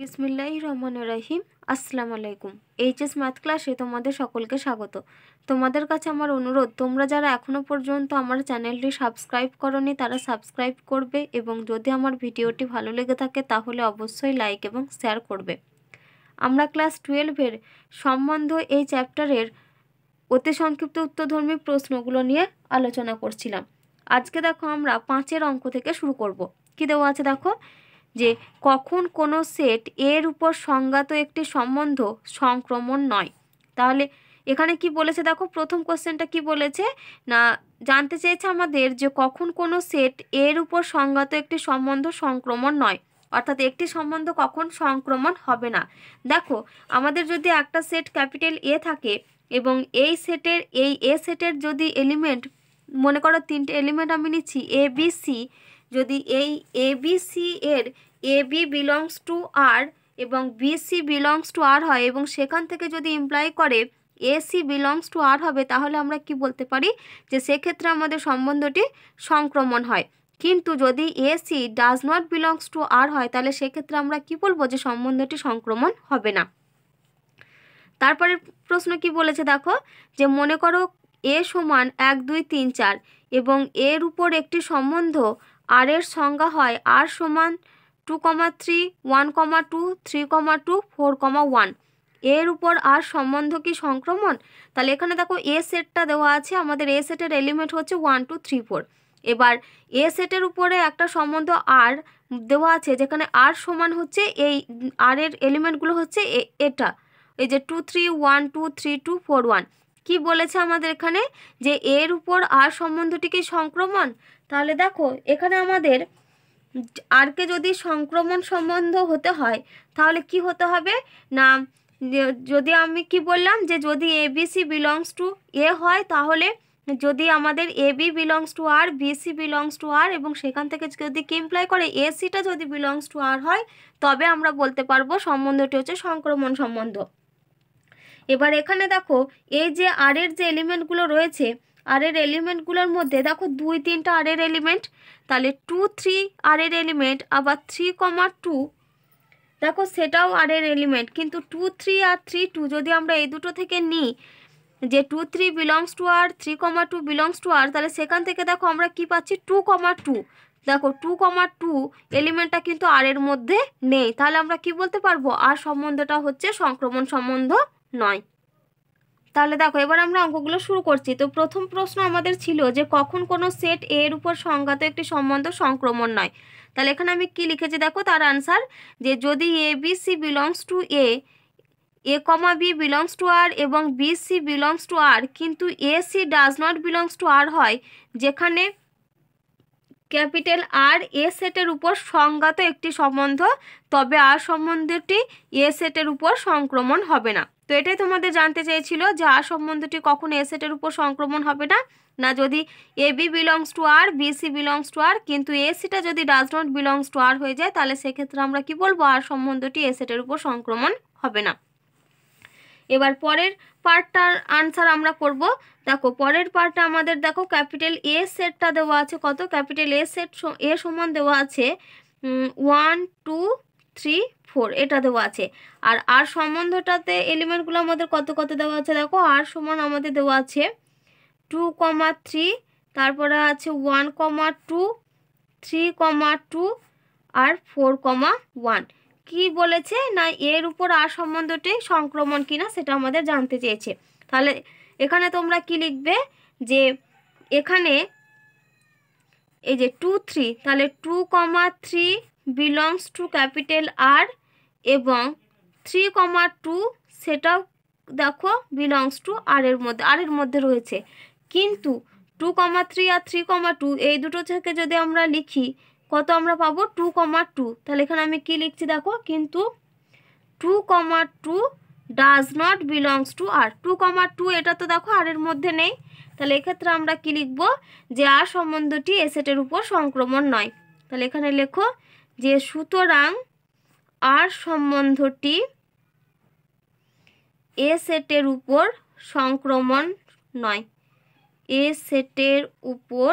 বিসমিল্লাহ রহমান রাহিম আসসালামু আলাইকুম এইচএস ম্যাথ ক্লাসে তোমাদের সকলকে স্বাগত তোমাদের কাছে আমার অনুরোধ তোমরা যারা এখনও পর্যন্ত আমার চ্যানেলটি সাবস্ক্রাইব করনি তারা সাবস্ক্রাইব করবে এবং যদি আমার ভিডিওটি ভালো লেগে থাকে তাহলে অবশ্যই লাইক এবং শেয়ার করবে আমরা ক্লাস টুয়েলভের সম্বন্ধ এই চ্যাপ্টারের অতি সংক্ষিপ্ত উত্তরধর্মী প্রশ্নগুলো নিয়ে আলোচনা করছিলাম আজকে দেখো আমরা পাঁচের অঙ্ক থেকে শুরু করব কি দেওয়া আছে দেখো যে কখন কোনো সেট এর উপর সংজ্ঞাত একটি সম্বন্ধ সংক্রমণ নয় তাহলে এখানে কি বলেছে দেখো প্রথম কোশ্চেনটা কি বলেছে না জানতে চেয়েছে আমাদের যে কখন কোনো সেট এর উপর সংজ্ঞাত একটি সম্বন্ধ সংক্রমণ নয় অর্থাৎ একটি সম্বন্ধ কখন সংক্রমণ হবে না দেখো আমাদের যদি একটা সেট ক্যাপিটাল এ থাকে এবং এই সেটের এই এ সেটের যদি এলিমেন্ট মনে করো তিনটে এলিমেন্ট আমি নিচ্ছি এ বি সি যদি এই এ বি সি এর A B belongs to R এবং B C belongs to R হয় এবং সেখান থেকে যদি ইমপ্লাই করে এসি বিলংস টু আর হবে তাহলে আমরা কি বলতে পারি যে সেক্ষেত্রে আমাদের সম্বন্ধটি সংক্রমণ হয় কিন্তু যদি AC does not belongs to R হয় তাহলে সেক্ষেত্রে আমরা কি বলবো যে সম্বন্ধটি সংক্রমণ হবে না তারপরে প্রশ্ন কি বলেছে দেখো যে মনে করো এ সমান এক দুই তিন চার এবং এর উপর একটি সম্বন্ধ আর এর সংজ্ঞা হয় আর সমান two comma three one comma two three comma two four comma one এর উপর আর সম্বন্ধ কি সংক্রমণ তাহলে এখানে দেখো এ সেটটা দেওয়া আছে আমাদের এ সেটের এলিমেন্ট হচ্ছে ওয়ান টু থ্রি ফোর এবার এ সেটের উপরে একটা সম্বন্ধ আর দেওয়া আছে যেখানে আর সমান হচ্ছে এই আর এর এলিমেন্টগুলো হচ্ছে এটা এই যে two three one two three two four one কি বলেছে আমাদের এখানে যে এর উপর আর সম্বন্ধটি কি সংক্রমণ তাহলে দেখো এখানে আমাদের আরকে যদি সংক্রমণ সম্বন্ধ হতে হয় তাহলে কি হতে হবে না যদি আমি কি বললাম যে যদি এবিসি বিলংস টু এ হয় তাহলে যদি আমাদের A B belongs to R BC belongs to R এবং সেখান থেকে যদি কি ইমপ্লয় করে এসিটা যদি বিলংস টু আর হয় তবে আমরা বলতে পারবো সম্বন্ধটি হচ্ছে সংক্রমণ সম্বন্ধ এবার এখানে দেখো এই যে আর এর যে এলিমেন্টগুলো রয়েছে আর এর এলিমেন্টগুলোর মধ্যে দেখো দুই তিনটা আর এর এলিমেন্ট তাহলে টু থ্রি আর এর এলিমেন্ট আবার থ্রি কমা টু দেখো সেটাও আর এর এলিমেন্ট কিন্তু টু থ্রি আর থ্রি টু যদি আমরা এই দুটো থেকে নিই যে two three belongs to R three comma two belongs to R তাহলে সেখান থেকে দেখো আমরা কি পাচ্ছি টু কমা টু দেখো টু কমা টু এলিমেন্টটা কিন্তু আর এর মধ্যে নেই তাহলে আমরা কি বলতে পারবো আর সম্বন্ধটা হচ্ছে সংক্রমণ সম্বন্ধ নয় তাহলে দেখো এবার আমরা অঙ্কগুলো শুরু করছি তো প্রথম প্রশ্ন আমাদের ছিল যে কখন কোনো সেট এ এর উপর সংজ্ঞাত একটি সম্বন্ধ সংক্রমণ নয় তাহলে এখানে আমি কি লিখেছি দেখো তার আনসার যে যদি A B C belongs to A A comma B belongs to R এবং B C belongs to R কিন্তু A C does not belongs to R হয় যেখানে ক্যাপিটাল আর এ সেটের উপর সংজ্ঞাত একটি সম্বন্ধ তবে আর সম্বন্ধটি এ সেটের উপর সংক্রমণ হবে না তো এটাই তোমাদের জানতে চেয়েছিল যে আর সম্বন্ধটি কখনো এসেটের উপর সংক্রমণ হবে না না যদি A B belongs to R BC belongs to R কিন্তু এসিটা যদি does not belongs to R হয়ে যায় তাহলে সেক্ষেত্রে আমরা কি বলবো আর সম্বন্ধটি এসেটের উপর সংক্রমণ হবে না এবার পরের পার্টটার আনসার আমরা করব দেখো পরের পার্টটা আমাদের দেখো ক্যাপিটাল এ সেটটা দেওয়া আছে কত ক্যাপিটাল এ সেট এ সমান দেওয়া আছে ওয়ান টু থ্রি ফোর এটা দেওয়া আছে আর আর সম্বন্ধটাতে এলিমেন্টগুলো আমাদের কত কত দেওয়া আছে দেখো আর সমান আমাদের দেওয়া আছে টু কমা থ্রি তারপরে আছে one comma two three comma two আর ফোর কমা ওয়ান কী বলেছে না এর উপর আর সম্বন্ধটি সংক্রমণ কিনা সেটা আমাদের জানতে চেয়েছে তাহলে এখানে তোমরা কি লিখবে যে এখানে এই যে টু থ্রি তাহলে two comma three belongs to capital R এবং থ্রি কমা টু সেটাও দেখো বিলংস টু আর এর মধ্যে আর এর মধ্যে রয়েছে কিন্তু টু কমা থ্রি আর থ্রি কমা টু এই দুটো থেকে যদি আমরা লিখি কত আমরা পাবো টু কমা টু তাহলে এখানে আমি কি লিখছি দেখো কিন্তু two comma two does not belongs to R two comma two এটা তো দেখো আর এর মধ্যে নেই তাহলে এক্ষেত্রে আমরা কি লিখব যে আর সম্বন্ধটি এসেটের উপর সংক্রমণ নয় তাহলে এখানে লেখো যে সুতরাং আর সম্বন্ধটি এ সেটের উপর সংক্রমণ নয় এ সেটের উপর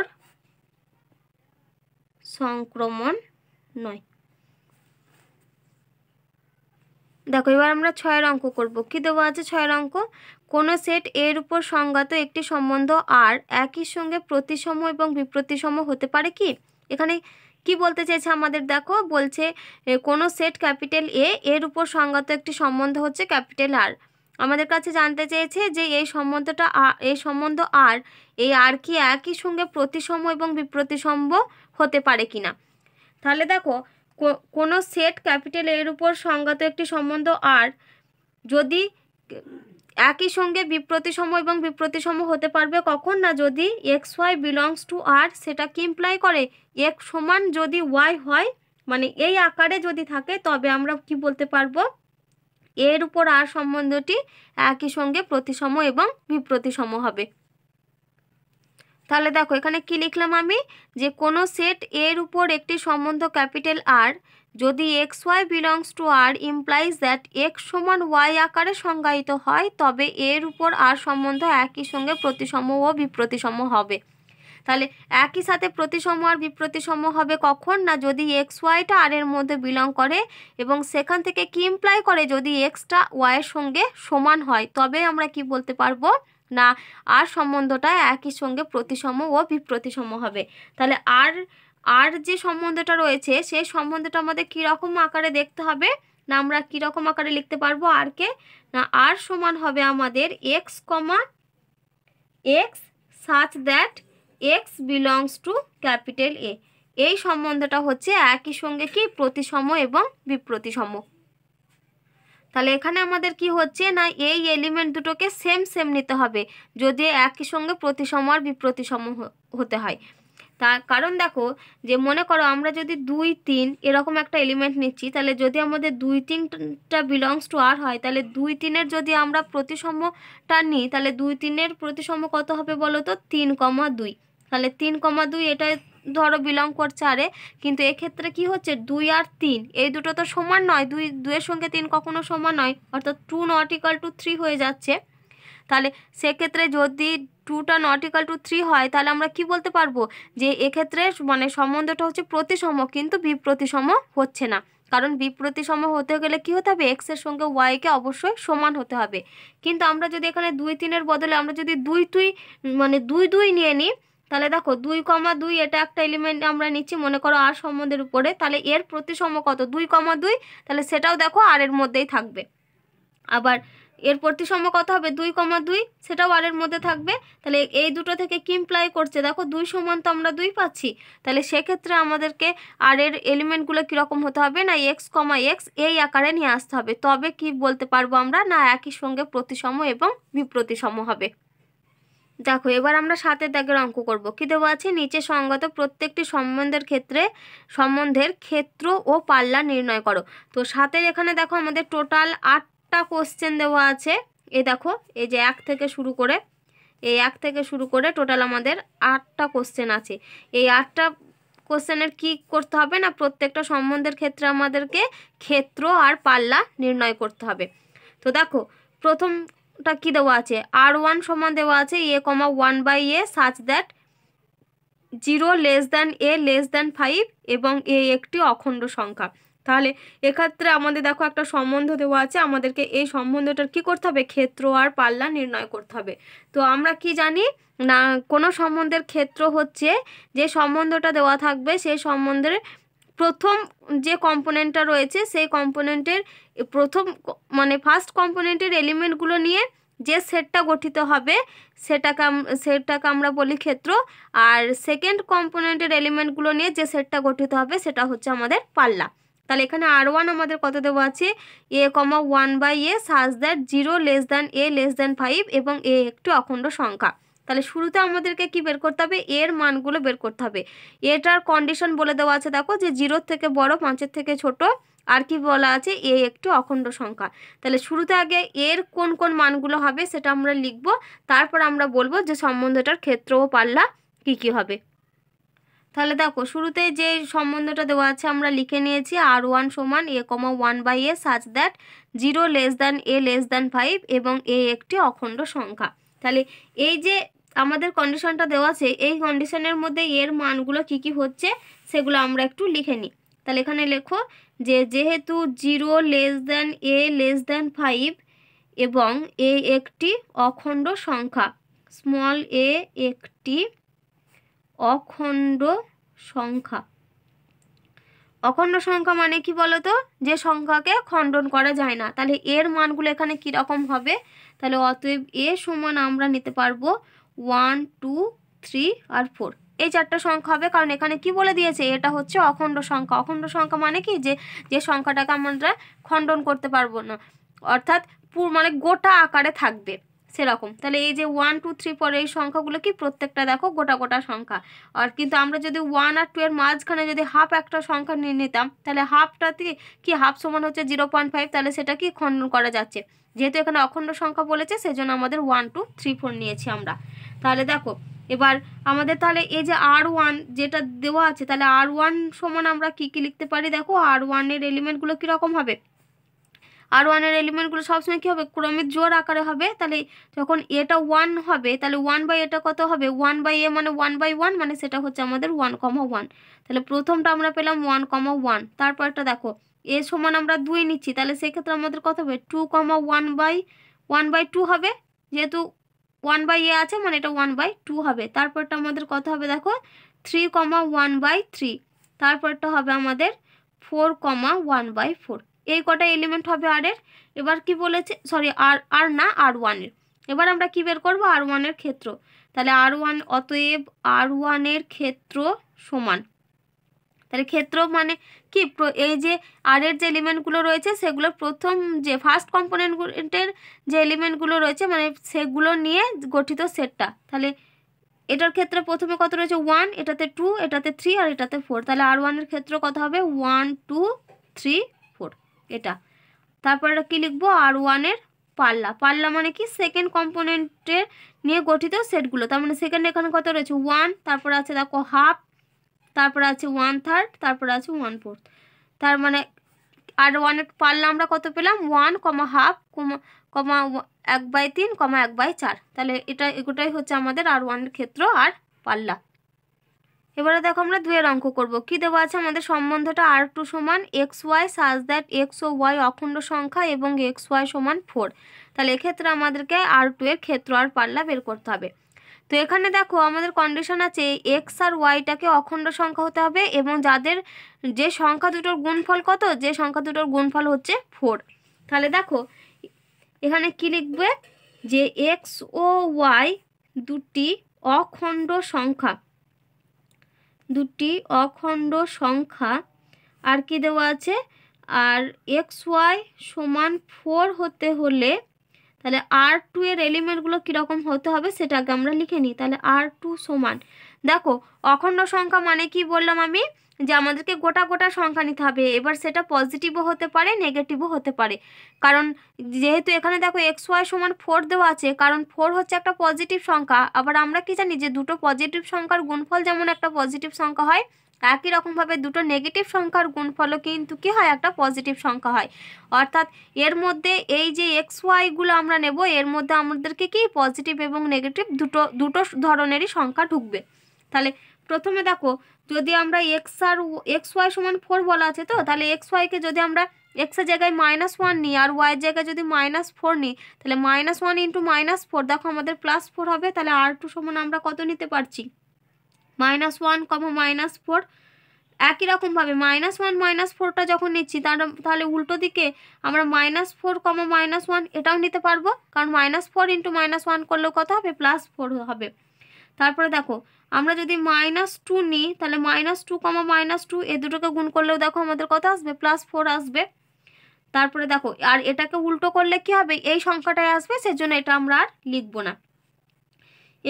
সংক্রমণ নয় দেখো এবার আমরা ছয়ের অঙ্ক করব কী দেওয়া আছে ছয়ের অঙ্ক কোনো সেট এর উপর সংজ্ঞাত একটি সম্বন্ধ আর একই সঙ্গে প্রতিসম এবং বিপ্রতিসম হতে পারে কি এখানে কি বলতে চাইছে আমাদের দেখো বলছে কোনো সেট ক্যাপিটাল এ এর উপর সংগত একটি সম্বন্ধ হচ্ছে ক্যাপিটাল আর আমাদের কাছে জানতে চেয়েছে যে এই সম্বন্ধটা এই সম্বন্ধ আর এই আর কি একই সঙ্গে প্রতিসম এবং বিপ্রতিসম্ভ হতে পারে কিনা তাহলে দেখো কোনো সেট ক্যাপিটাল এর উপর সংগত একটি সম্বন্ধ আর যদি একই সঙ্গে বিপ্রতিসম এবং বিপ্রতিসম হতে পারবে কখন না যদি X Y belongs to R সেটা কি ইমপ্লাই করে এক সমান যদি ওয়াই হয় মানে এই আকারে যদি থাকে তবে আমরা কি বলতে পারবো এর উপর আর সম্বন্ধটি একই সঙ্গে প্রতিসম এবং বিপ্রতিসম হবে তাহলে দেখো এখানে কি লিখলাম আমি যে কোনো সেট এর উপর একটি সম্বন্ধ ক্যাপিটাল আর যদি X Y belongs to R implies that X সমান ওয়াই আকারে সংজ্ঞায়িত হয় তবে এর উপর আর সম্বন্ধ একই সঙ্গে প্রতিসম ও বিপ্রতিসম হবে তাহলে একই সাথে প্রতিসম আর বিপ্রতিসম হবে কখন না যদি এক্স ওয়াইটা আর এর মধ্যে বিলং করে এবং সেখান থেকে কি ইমপ্লাই করে যদি এক্সটা ওয়াইয়ের সঙ্গে সমান হয় তবে আমরা কি বলতে পারবো না আর সম্বন্ধটা একই সঙ্গে প্রতিসম ও বিপ্রতিসম হবে তাহলে আর আর যে সম্বন্ধটা রয়েছে সেই সম্বন্ধটা আমাদের কীরকম আকারে দেখতে হবে না আমরা কীরকম আকারে লিখতে পারবো আর কে না আর সমান হবে আমাদের X comma X such that X belongs to capital A এই সম্বন্ধটা হচ্ছে একই সঙ্গে কি প্রতিসম এবং বিপ্রতিসম তাহলে এখানে আমাদের কি হচ্ছে না এই এলিমেন্ট দুটোকে সেম সেম নিতে হবে যদি একই সঙ্গে প্রতিসম আর বিপ্রতিসম হতে হয় তার কারণ দেখো যে মনে করো আমরা যদি দুই তিন এরকম একটা এলিমেন্ট নিচ্ছি তাহলে যদি আমাদের দুই তিনটা বিলংস টু আর হয় তাহলে দুই তিনের যদি আমরা প্রতিসমটা নিই তাহলে দুই তিনের প্রতিসম কত হবে বলো তো তিন কমা দুই তাহলে তিন কমা দুই এটা ধরো বিলং করছে আরে কিন্তু এক্ষেত্রে কি হচ্ছে দুই আর তিন এই দুটো তো সমান নয় দুই দুয়ের সঙ্গে তিন কখনো সমান নয় অর্থাৎ two not equal to three হয়ে যাচ্ছে তাহলে সেক্ষেত্রে যদি টুটা নটিক্যাল টু থ্রি হয় তাহলে আমরা কি বলতে পারবো যে এক্ষেত্রে মানে সম্বন্ধটা হচ্ছে প্রতিসম কিন্তু বিপ্রতিসম হচ্ছে না কারণ বিপ্রতিসম হতে গেলে কি হতে হবে এক্সের সঙ্গে ওয়াইকে অবশ্যই সমান হতে হবে কিন্তু আমরা যদি এখানে দুই তিনের বদলে আমরা যদি দুই দুই মানে দুই দুই নিয়ে নিই তাহলে দেখো দুই কমা দুই এটা একটা এলিমেন্ট আমরা নিচ্ছি মনে করো আর সম্বন্ধের উপরে তাহলে এর প্রতিসম কত দুই কমা দুই তাহলে সেটাও দেখো আর এর মধ্যেই থাকবে আবার এর প্রতিসম কত হবে দুই কমা দুই সেটাও আরের মধ্যে থাকবে তাহলে এই দুটো থেকে কি ইমপ্লাই করছে দেখো দুই সমান তো আমরা দুই পাচ্ছি তাহলে সেক্ষেত্রে আমাদেরকে আরের এলিমেন্টগুলো কীরকম হতে হবে না এক্স কমা এক্স এই আকারে নিয়ে আসতে হবে তবে কি বলতে পারবো আমরা না একই সঙ্গে প্রতিসম এবং বিপ্রতিসম হবে দেখো এবার আমরা সাতের দাগের অঙ্ক করব কী দেওয়া আছে নিচে সঙ্গত প্রত্যেকটি সম্বন্ধের ক্ষেত্রে সম্বন্ধের ক্ষেত্র ও পাল্লা নির্ণয় করো তো সাতের এখানে দেখো আমাদের টোটাল আট আটটা কোশ্চেন দেওয়া আছে এ দেখো এই যে এক থেকে শুরু করে এই এক থেকে শুরু করে টোটাল আমাদের আটটা কোশ্চেন আছে এই আটটা কোশ্চেনের কি করতে হবে না প্রত্যেকটা সম্বন্ধের ক্ষেত্রে আমাদেরকে ক্ষেত্র আর পাল্লা নির্ণয় করতে হবে তো দেখো প্রথমটা কি দেওয়া আছে আর ওয়ান সমান দেওয়া আছে A comma one by A such that zero less than A less than five এবং এ একটি অখণ্ড সংখ্যা তাহলে এক্ষেত্রে আমাদের দেখো একটা সম্বন্ধ দেওয়া আছে আমাদেরকে এই সম্বন্ধটার কি করতে হবে ক্ষেত্র আর পাল্লা নির্ণয় করতে হবে তো আমরা কি জানি না কোনো সম্বন্ধের ক্ষেত্র হচ্ছে যে সম্বন্ধটা দেওয়া থাকবে সেই সম্বন্ধের প্রথম যে কম্পোনেন্টটা রয়েছে সেই কম্পোনেন্টের প্রথম মানে ফার্স্ট কম্পোনেন্টের এলিমেন্টগুলো নিয়ে যে সেটটা গঠিত হবে সেটাকে সেটাকে আমরা বলি ক্ষেত্র আর সেকেন্ড কম্পোনেন্টের এলিমেন্টগুলো নিয়ে যে সেটটা গঠিত হবে সেটা হচ্ছে আমাদের পাল্লা তাহলে এখানে আর ওয়ান আমাদের কত দেওয়া আছে A comma one by A such that zero less than A less than five এবং এ একটি অখণ্ড সংখ্যা তাহলে শুরুতে আমাদেরকে কি বের করতে হবে এর মানগুলো বের করতে হবে এটার কন্ডিশন বলে দেওয়া আছে দেখো যে জিরোর থেকে বড় পাঁচের থেকে ছোট আর কি বলা আছে এ একটি অখণ্ড সংখ্যা তাহলে শুরুতে আগে এর কোন কোন মানগুলো হবে সেটা আমরা লিখব তারপর আমরা বলবো যে সম্বন্ধটার ক্ষেত্র ও পাল্লা কী কী হবে তাহলে দেখো শুরুতে যে সম্বন্ধটা দেওয়া আছে আমরা লিখে নিয়েছি আর ওয়ান সমান A comma one by A such that zero less than A less than five এবং এ একটি অখণ্ড সংখ্যা তাহলে এই যে আমাদের কন্ডিশনটা দেওয়া আছে এই কন্ডিশনের মধ্যে এর মানগুলো কি কি হচ্ছে সেগুলো আমরা একটু লিখে নিই তাহলে এখানে লেখো যে যেহেতু zero less than A less than five এবং এ একটি অখণ্ড সংখ্যা স্মল এ একটি অখণ্ড সংখ্যা অখণ্ড সংখ্যা মানে কি বলতো যে সংখ্যাকে খণ্ডন করা যায় না তাহলে এর মানগুলো এখানে কীরকম হবে তাহলে অতএব এ সমান আমরা নিতে পারবো ওয়ান টু থ্রি আর ফোর এই চারটা সংখ্যা হবে কারণ এখানে কি বলে দিয়েছে এটা হচ্ছে অখণ্ড সংখ্যা অখণ্ড সংখ্যা মানে কি যে যে সংখ্যাটাকে আমরা খণ্ডন করতে পারবো না অর্থাৎ মানে গোটা আকারে থাকবে সেরকম তাহলে এই যে ওয়ান টু থ্রি ফোর এই সংখ্যাগুলো কি প্রত্যেকটা দেখো গোটা গোটা সংখ্যা আর কিন্তু আমরা যদি ওয়ান আর টু এর মাঝখানে যদি হাফ একটা সংখ্যা নিয়ে নিতাম তাহলে হাফটা থেকে কি হাফ সমান হচ্ছে জিরো পয়েন্ট ফাইভ তাহলে সেটা কি খণ্ডন করা যাচ্ছে যেহেতু এখানে অখণ্ড সংখ্যা বলেছে সেজন্য আমাদের ওয়ান টু থ্রি ফোর নিয়েছি আমরা তাহলে দেখো এবার আমাদের তাহলে এই যে আর ওয়ান যেটা দেওয়া আছে তাহলে আর ওয়ান সমান আমরা কি কি লিখতে পারি দেখো আর ওয়ানের এলিমেন্টগুলো কীরকম হবে আর ওয়ানের এলিমেন্টগুলো সবসময় কী হবে ক্রমিক জোর আকারে হবে তাহলে যখন এটা ওয়ান হবে তাহলে ওয়ান বাই এটা কত হবে ওয়ান বাই এ মানে ওয়ান বাই ওয়ান মানে সেটা হচ্ছে আমাদের ওয়ান কমা ওয়ান তাহলে প্রথমটা আমরা পেলাম ওয়ান কমা ওয়ান তারপরটা দেখো এ সমান আমরা দুই নিচ্ছি তাহলে সেক্ষেত্রে আমাদের কত হবে two comma one by one by two হবে যেহেতু ওয়ান বাই এ আছে মানে এটা ওয়ান বাই টু হবে তারপরটা আমাদের কত হবে দেখো three comma one by three তারপরটা হবে আমাদের four comma one by four এই কটা এলিমেন্ট হবে আর এর এবার কি বলেছে সরি আর আর না আর ওয়ানের এবার আমরা কি বের করবো আর ওয়ানের ক্ষেত্র তাহলে আর ওয়ান অতএব আর ওয়ানের ক্ষেত্র সমান তাহলে ক্ষেত্র মানে কি এই যে আর এর যে এলিমেন্টগুলো রয়েছে সেগুলো প্রথম যে ফার্স্ট কম্পোনেন্টের যে এলিমেন্টগুলো রয়েছে মানে সেগুলো নিয়ে গঠিত সেটটা তাহলে এটার ক্ষেত্রে প্রথমে কত রয়েছে ওয়ান এটাতে টু এটাতে থ্রি আর এটাতে ফোর তাহলে আর ওয়ানের ক্ষেত্র কত হবে ওয়ান টু থ্রি এটা তারপরে কি লিখবো আর ওয়ানের পাল্লা পাল্লা মানে কি সেকেন্ড কম্পোনেন্টের নিয়ে গঠিত সেটগুলো তার মানে সেকেন্ড এখানে কত রয়েছে ওয়ান তারপর আছে দেখো হাফ তারপর আছে ওয়ান থার্ড তারপর আছে ওয়ান ফোর্থ তার মানে আর ওয়ানের পাল্লা আমরা কত পেলাম ওয়ান কমা হাফ কমা কমা এক বাই তিন কমা এক বাই চার তাহলে এটা এগুলোটাই হচ্ছে আমাদের আর ওয়ানের ক্ষেত্র আর পাল্লা এবারে দেখো আমরা দুয়ের অঙ্ক করব কি দেওয়া আছে আমাদের সম্বন্ধটা আর টু সমান X Y such that X ও ওয়াই অখণ্ড সংখ্যা এবং এক্স ওয়াই সমান ফোর তাহলে এক্ষেত্রে আমাদেরকে আর টু এর ক্ষেত্র আর পাল্লা বের করতে হবে তো এখানে দেখো আমাদের কন্ডিশন আছে এক্স আর ওয়াইটাকে অখণ্ড সংখ্যা হতে হবে এবং যাদের যে সংখ্যা দুটোর গুণফল কত যে সংখ্যা দুটোর গুণফল হচ্ছে ফোর তাহলে দেখো এখানে কি লিখবে যে এক্স ও ওয়াই দুটি অখণ্ড সংখ্যা দুটি অখণ্ড সংখ্যা আর কি দেওয়া আছে আর এক্স ওয়াই সমান ফোর হতে হলে তাহলে আর টু এর এলিমেন্টগুলো কীরকম হতে হবে সেটাকে আমরা লিখে নিই তাহলে আর টু সমান দেখো অখণ্ড সংখ্যা মানে কি বললাম আমি যে আমাদেরকে গোটা গোটা সংখ্যা নিতে হবে এবার সেটা পজিটিভও হতে পারে নেগেটিভও হতে পারে কারণ যেহেতু এখানে দেখো এক্স ওয়াই সমান ফোর দেওয়া আছে কারণ ফোর হচ্ছে একটা পজিটিভ সংখ্যা আবার আমরা কি জানি যে দুটো পজিটিভ সংখ্যার গুণফল যেমন একটা পজিটিভ সংখ্যা হয় একই রকমভাবে দুটো নেগেটিভ সংখ্যার গুণফলও কিন্তু কী হয় একটা পজিটিভ সংখ্যা হয় অর্থাৎ এর মধ্যে এই যে এক্স ওয়াইগুলো আমরা নেব এর মধ্যে আমাদেরকে কি পজিটিভ এবং নেগেটিভ দুটো দুটো ধরনেরই সংখ্যা ঢুকবে তাহলে প্রথমে দেখো যদি আমরা এক্স আর এক্স ওয়াই সমান ফোর বলা আছে তো তাহলে এক্স ওয়াইকে যদি আমরা এক্সের জায়গায় মাইনাস ওয়ান নিই আর ওয়াইয়ের জায়গায় যদি মাইনাস ফোর নিই তাহলে minus one into minus four দেখো আমাদের প্লাস ফোর হবে তাহলে আর টু সমান আমরা কত নিতে পারছি minus one comma minus four একই রকমভাবে মাইনাস ওয়ান মাইনাস ফোরটা যখন নিচ্ছি তার তাহলে উল্টো দিকে আমরা minus four comma minus one এটাও নিতে পারবো কারণ minus four into minus one করলেও কত হবে প্লাস ফোর হবে তারপরে দেখো আমরা যদি মাইনাস টু নিই তাহলে minus two comma minus two এ দুটোকে গুণ করলেও দেখো আমাদের কত আসবে প্লাস ফোর আসবে তারপরে দেখো আর এটাকে উল্টো করলে কি হবে এই সংখ্যাটাই আসবে সেজন্য এটা আমরা আর লিখবো না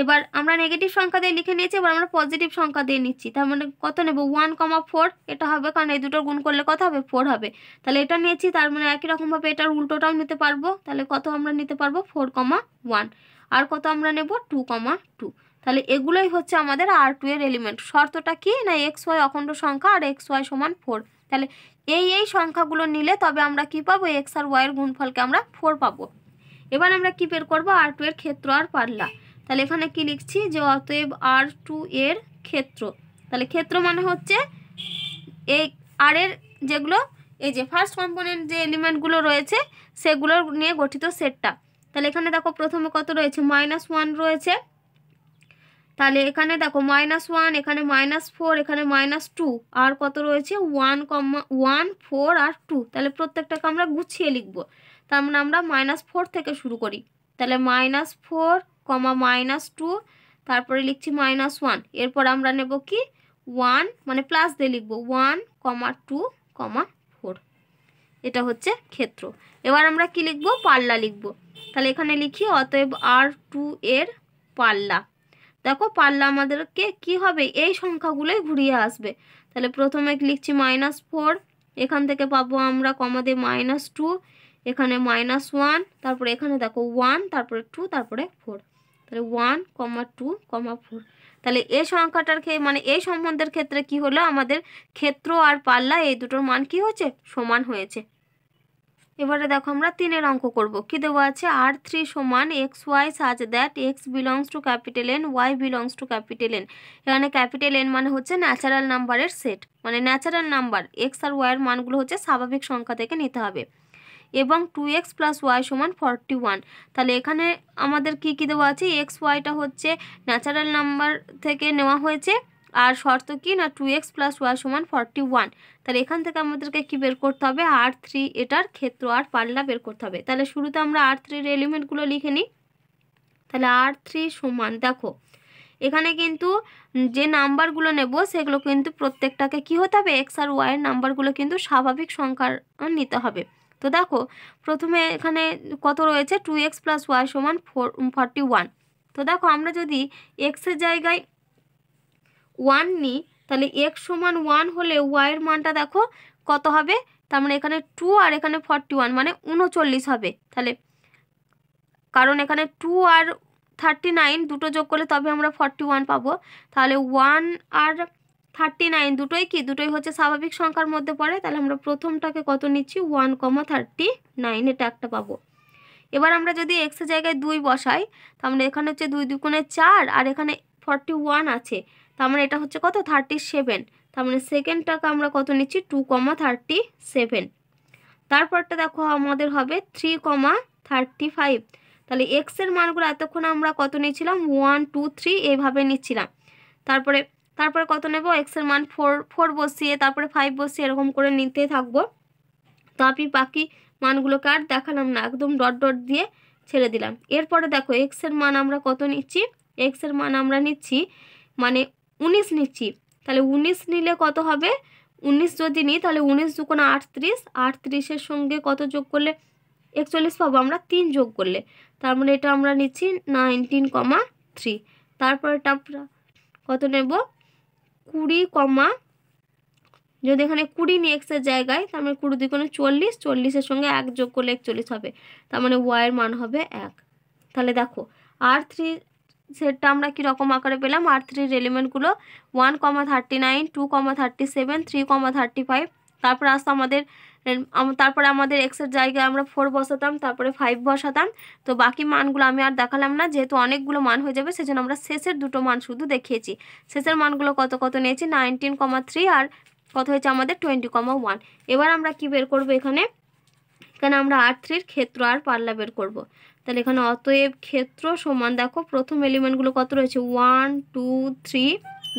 এবার আমরা নেগেটিভ সংখ্যা দিয়ে লিখে নিয়েছি এবার আমরা পজিটিভ সংখ্যা দিয়ে নিচ্ছি তার মানে কত নেব ওয়ান কমা ফোর এটা হবে কারণ এই দুটোর গুণ করলে কত হবে ফোর হবে তাহলে এটা নিয়েছি তার মানে একই রকমভাবে এটার উল্টোটাও নিতে পারবো তাহলে কত আমরা নিতে পারবো ফোর কমা ওয়ান আর কত আমরা নেব টু কমা টু তাহলে এগুলোই হচ্ছে আমাদের আর টু এর এলিমেন্ট শর্তটা কি না এক্স ওয়াই অখণ্ড সংখ্যা আর এক্স ওয়াই সমান ফোর তাহলে এই এই সংখ্যাগুলো নিলে তবে আমরা কি পাবো এক্স আর এর গুণফলকে আমরা ফোর পাবো এবার আমরা কি বের করবো আর টু এর ক্ষেত্র আর পারলা তাহলে এখানে কি লিখছি যে অতএব আর টু এর ক্ষেত্র তাহলে ক্ষেত্র মানে হচ্ছে এই আর এর যেগুলো এই যে ফার্স্ট কম্পোনেন্ট যে এলিমেন্টগুলো রয়েছে সেগুলোর নিয়ে গঠিত সেটটা তাহলে এখানে দেখো প্রথমে কত রয়েছে মাইনাস ওয়ান রয়েছে তাহলে এখানে দেখো মাইনাস ওয়ান এখানে মাইনাস ফোর এখানে মাইনাস টু আর কত রয়েছে ওয়ান কমা ওয়ান ফোর আর টু তাহলে প্রত্যেকটাকে আমরা গুছিয়ে লিখবো তার মানে আমরা মাইনাস ফোর থেকে শুরু করি তাহলে minus four comma minus two তারপরে লিখছি মাইনাস ওয়ান এরপর আমরা নেব কি ওয়ান মানে প্লাস দিয়ে লিখবো one comma two comma four এটা হচ্ছে ক্ষেত্র এবার আমরা কি লিখবো পাল্লা লিখবো তাহলে এখানে লিখি অতএব আর টু এর পাল্লা দেখো পারলে আমাদেরকে কি হবে এই সংখ্যাগুলোই ঘুরিয়ে আসবে তাহলে প্রথমে লিখছি মাইনাস ফোর এখান থেকে পাবো আমরা কমাতে মাইনাস টু এখানে মাইনাস ওয়ান তারপরে এখানে দেখো ওয়ান তারপরে টু তারপরে ফোর তাহলে one comma two comma four তাহলে এই সংখ্যাটার ক্ষেত্রে মানে এই সম্বন্ধের ক্ষেত্রে কি হলো আমাদের ক্ষেত্র আর পাল্লা এই দুটোর মান কি হচ্ছে সমান হয়েছে এবারে দেখো আমরা তিনের অঙ্ক করব কি দেওয়া আছে আর থ্রি সমান X Y such that X belongs to capital N Y belongs to capital N এখানে ক্যাপিটাল এন মানে হচ্ছে ন্যাচারাল নাম্বারের সেট মানে ন্যাচারাল নাম্বার এক্স আর ওয়াইয়ের মানগুলো হচ্ছে স্বাভাবিক সংখ্যা থেকে নিতে হবে এবং টু এক্স প্লাস ওয়াই সমান ফর্টি ওয়ান তাহলে এখানে আমাদের কি কী দেওয়া আছে এক্স ওয়াইটা হচ্ছে ন্যাচারাল নাম্বার থেকে নেওয়া হয়েছে আর শর্ত কি না টু এক্স প্লাস ওয়াই সমান ফর্টি ওয়ান তাহলে এখান থেকে আমাদেরকে কি বের করতে হবে আর থ্রি এটার ক্ষেত্র আর পাল্লা বের করতে হবে তাহলে শুরুতে আমরা আর থ্রির এলিমেন্টগুলো লিখে নিই তাহলে আর থ্রি সমান দেখো এখানে কিন্তু যে নাম্বারগুলো নেব সেগুলো কিন্তু প্রত্যেকটাকে কি হতে হবে এক্স আর ওয়াইয়ের নাম্বারগুলো কিন্তু স্বাভাবিক সংখ্যার নিতে হবে তো দেখো প্রথমে এখানে কত রয়েছে টু এক্স প্লাস ওয়াই সমান ফোর ফর্টি ওয়ান তো দেখো আমরা যদি এক্সের জায়গায় ওয়ান নিই তাহলে এক্স সমান ওয়ান হলে ওয়াইয়ের মানটা দেখো কত হবে তার মানে এখানে টু আর এখানে ফর্টি ওয়ান মানে উনচল্লিশ হবে তাহলে কারণ এখানে টু আর থার্টি নাইন দুটো যোগ করলে তবে আমরা ফর্টি ওয়ান পাবো তাহলে ওয়ান আর থার্টি নাইন দুটোই কি দুটোই হচ্ছে স্বাভাবিক সংখ্যার মধ্যে পড়ে তাহলে আমরা প্রথমটাকে কত নিচ্ছি ওয়ান কমা থার্টি নাইন এটা একটা পাবো এবার আমরা যদি এক্সের জায়গায় দুই বসাই তাহলে মানে এখানে হচ্ছে দুই দুকোণে চার আর এখানে ফর্টি ওয়ান আছে তার মানে এটা হচ্ছে কত থার্টি সেভেন তার মানে সেকেন্ডটাকে আমরা কত নিচ্ছি টু কমা থার্টি সেভেন তারপরটা দেখো আমাদের হবে থ্রি কমা থার্টি ফাইভ তাহলে এক্সের মানগুলো এতক্ষণ আমরা কত নিয়েছিলাম ওয়ান টু থ্রি এইভাবে নিচ্ছিলাম তারপরে তারপরে কত নেব এক্সের মান ফোর ফোর বসিয়ে তারপরে ফাইভ বসিয়ে এরকম করে নিতে থাকবো তো আমি বাকি মানগুলোকে আর দেখালাম না একদম ডট ডট দিয়ে ছেড়ে দিলাম এরপরে দেখো এক্সের মান আমরা কত নিচ্ছি এক্সের মান আমরা নিচ্ছি মানে উনিশ নিচ্ছি তাহলে উনিশ নিলে কত হবে উনিশ যদি নিই তাহলে উনিশ দুকোনা আটত্রিশ আটত্রিশের সঙ্গে কত যোগ করলে একচল্লিশ পাবো আমরা তিন যোগ করলে তার মানে এটা আমরা নিচ্ছি নাইনটিন কমা থ্রি তারপর এটা আমরা কত নেব কুড়ি কমা যদি এখানে কুড়ি নিয়ে এক্সের জায়গায় তার মানে কুড়ি দুই কোনো চল্লিশ চল্লিশের সঙ্গে এক যোগ করলে একচল্লিশ হবে তার মানে ওয়াইয়ের মান হবে এক তাহলে দেখো আর থ্রি সেটটা আমরা কীরকম আকারে পেলাম আর থ্রির এলিমেন্টগুলো one comma thirty nine two comma thirty seven three comma thirty five তারপরে আসতো আমাদের তারপরে আমাদের এক্সের জায়গায় আমরা ফোর বসাতাম তারপরে ফাইভ বসাতাম তো বাকি মানগুলো আমি আর দেখালাম না যেহেতু অনেকগুলো মান হয়ে যাবে সেজন্য আমরা শেষের দুটো মান শুধু দেখিয়েছি শেষের মানগুলো কত কত নিয়েছি নাইনটিন কমা থ্রি আর কত হয়েছে আমাদের টোয়েন্টি কমা ওয়ান এবার আমরা কি বের করব এখানে এখানে আমরা আর থ্রির ক্ষেত্র আর পাল্লা বের করব তাহলে এখানে অতএব ক্ষেত্র সমান দেখো প্রথম এলিমেন্টগুলো কত রয়েছে one two three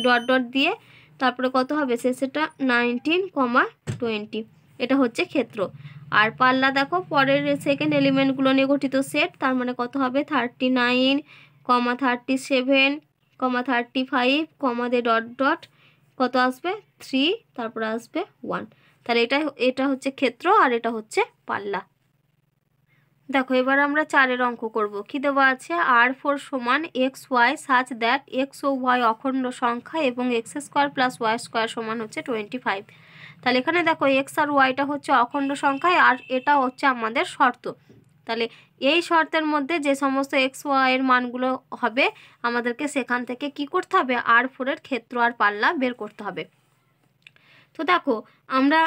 dot dot দিয়ে তারপরে কত হবে সেটা নাইনটিন কমা টোয়েন্টি এটা হচ্ছে ক্ষেত্র আর পাল্লা দেখো পরের সেকেন্ড এলিমেন্টগুলো নিয়ে গঠিত সেট তার মানে কত হবে thirty nine comma thirty seven comma thirty five comma দিয়ে ডট ডট কত আসবে থ্রি তারপরে আসবে ওয়ান তাহলে এটা এটা হচ্ছে ক্ষেত্র আর এটা হচ্ছে পাল্লা দেখো এবার আমরা চারের অঙ্ক করব কী দেওয়া আছে আর ফোর সমান X Y such that X ও ওয়াই অখণ্ড সংখ্যা এবং X square plus Y square সমান হচ্ছে টোয়েন্টি ফাইভ তাহলে এখানে দেখো এক্স আর ওয়াইটা হচ্ছে অখণ্ড সংখ্যায় আর এটা হচ্ছে আমাদের শর্ত তাহলে এই শর্তের মধ্যে যে সমস্ত এক্স ওয়াইয়ের মানগুলো হবে আমাদেরকে সেখান থেকে কি করতে হবে আর ফোরের ক্ষেত্র আর পাল্লা বের করতে হবে তো দেখো আমরা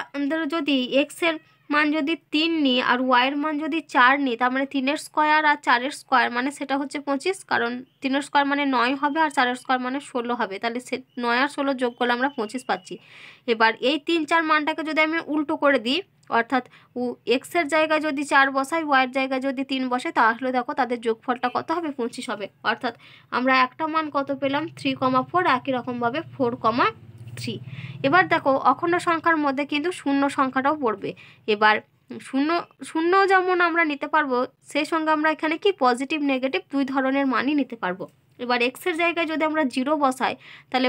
যদি এক্সের মান যদি তিন নিই আর ওয়াইয়ের মান যদি চার নিই তার মানে তিনের স্কোয়ার আর চারের স্কোয়ার মানে সেটা হচ্ছে পঁচিশ কারণ তিনের স্কোয়ার মানে নয় হবে আর চারের স্কোয়ার মানে ষোলো হবে তাহলে সে নয় আর ষোলো যোগ করলে আমরা পঁচিশ পাচ্ছি এবার এই তিন চার মানটাকে যদি আমি উল্টো করে দিই অর্থাৎ ও এক্সের জায়গায় যদি চার বসাই ওয়াইয়ের জায়গায় যদি তিন বসে তাহলে দেখো তাদের যোগফলটা কত হবে পঁচিশ হবে অর্থাৎ আমরা একটা মান কত পেলাম থ্রি কমা ফোর একই রকমভাবে ফোর কমা থ্রি এবার দেখো অখণ্ড সংখ্যার মধ্যে কিন্তু শূন্য সংখ্যাটাও পড়বে এবার শূন্য শূন্য যেমন আমরা নিতে পারবো সেই সঙ্গে আমরা এখানে কি পজিটিভ নেগেটিভ দুই ধরনের মানই নিতে পারবো এবার এক্সের জায়গায় যদি আমরা জিরো বসাই তাহলে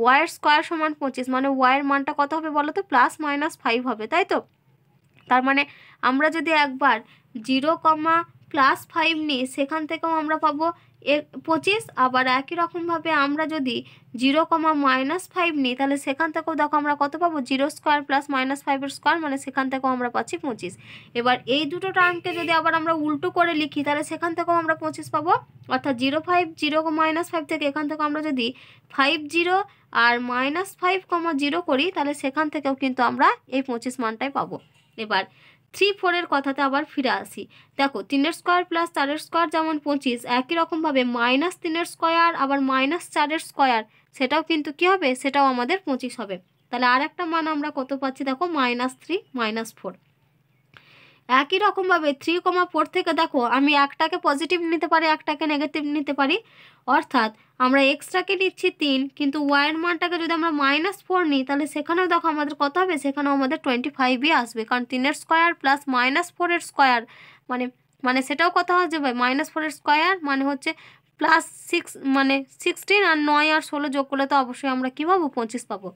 ওয়াইয়ের স্কোয়ার সমান পঁচিশ মানে ওয়াইয়ের মানটা কত হবে বলো তো প্লাস মাইনাস ফাইভ হবে তাই তো তার মানে আমরা যদি একবার জিরো কমা প্লাস ফাইভ নিই সেখান থেকেও আমরা পাবো এর পঁচিশ আবার একই রকমভাবে আমরা যদি জিরো কমা মাইনাস ফাইভ নিই তাহলে সেখান থেকেও দেখো আমরা কত পাবো জিরো স্কোয়ার প্লাস মাইনাস ফাইভের স্কোয়ার মানে সেখান থেকেও আমরা পাচ্ছি পঁচিশ এবার এই দুটো টার্মকে যদি আবার আমরা উল্টো করে লিখি তাহলে সেখান থেকেও আমরা পঁচিশ পাবো অর্থাৎ zero five zero minus five থেকে এখান থেকে আমরা যদি ফাইভ জিরো আর মাইনাস ফাইভ কমা জিরো করি তাহলে সেখান থেকেও কিন্তু আমরা এই পঁচিশ মানটাই পাবো এবার থ্রি ফোরের কথাতে আবার ফিরে আসি দেখো তিনের স্কোয়ার প্লাস চারের স্কোয়ার যেমন পঁচিশ একই রকমভাবে মাইনাস তিনের স্কোয়ার আবার মাইনাস চারের স্কোয়ার সেটাও কিন্তু কি হবে সেটাও আমাদের পঁচিশ হবে তাহলে আর একটা মান আমরা কত পাচ্ছি দেখো মাইনাস থ্রি মাইনাস ফোর একই রকমভাবে থ্রি কমা ফোর থেকে দেখো আমি একটাকে পজিটিভ নিতে পারি একটাকে নেগেটিভ নিতে পারি অর্থাৎ আমরা এক্সট্রাকে নিচ্ছি তিন কিন্তু ওয়াইয়ের মানটাকে যদি আমরা মাইনাস ফোর নিই তাহলে সেখানেও দেখো আমাদের কত হবে সেখানেও আমাদের টোয়েন্টি ফাইভই আসবে কারণ তিনের স্কোয়ার প্লাস মাইনাস ফোরের স্কোয়ার মানে মানে সেটাও কত যে ভাই মাইনাস ফোরের স্কোয়ার মানে হচ্ছে প্লাস সিক্স মানে সিক্সটিন আর নয় আর ষোলো যোগ করলে তো অবশ্যই আমরা কী পাবো পঁচিশ পাবো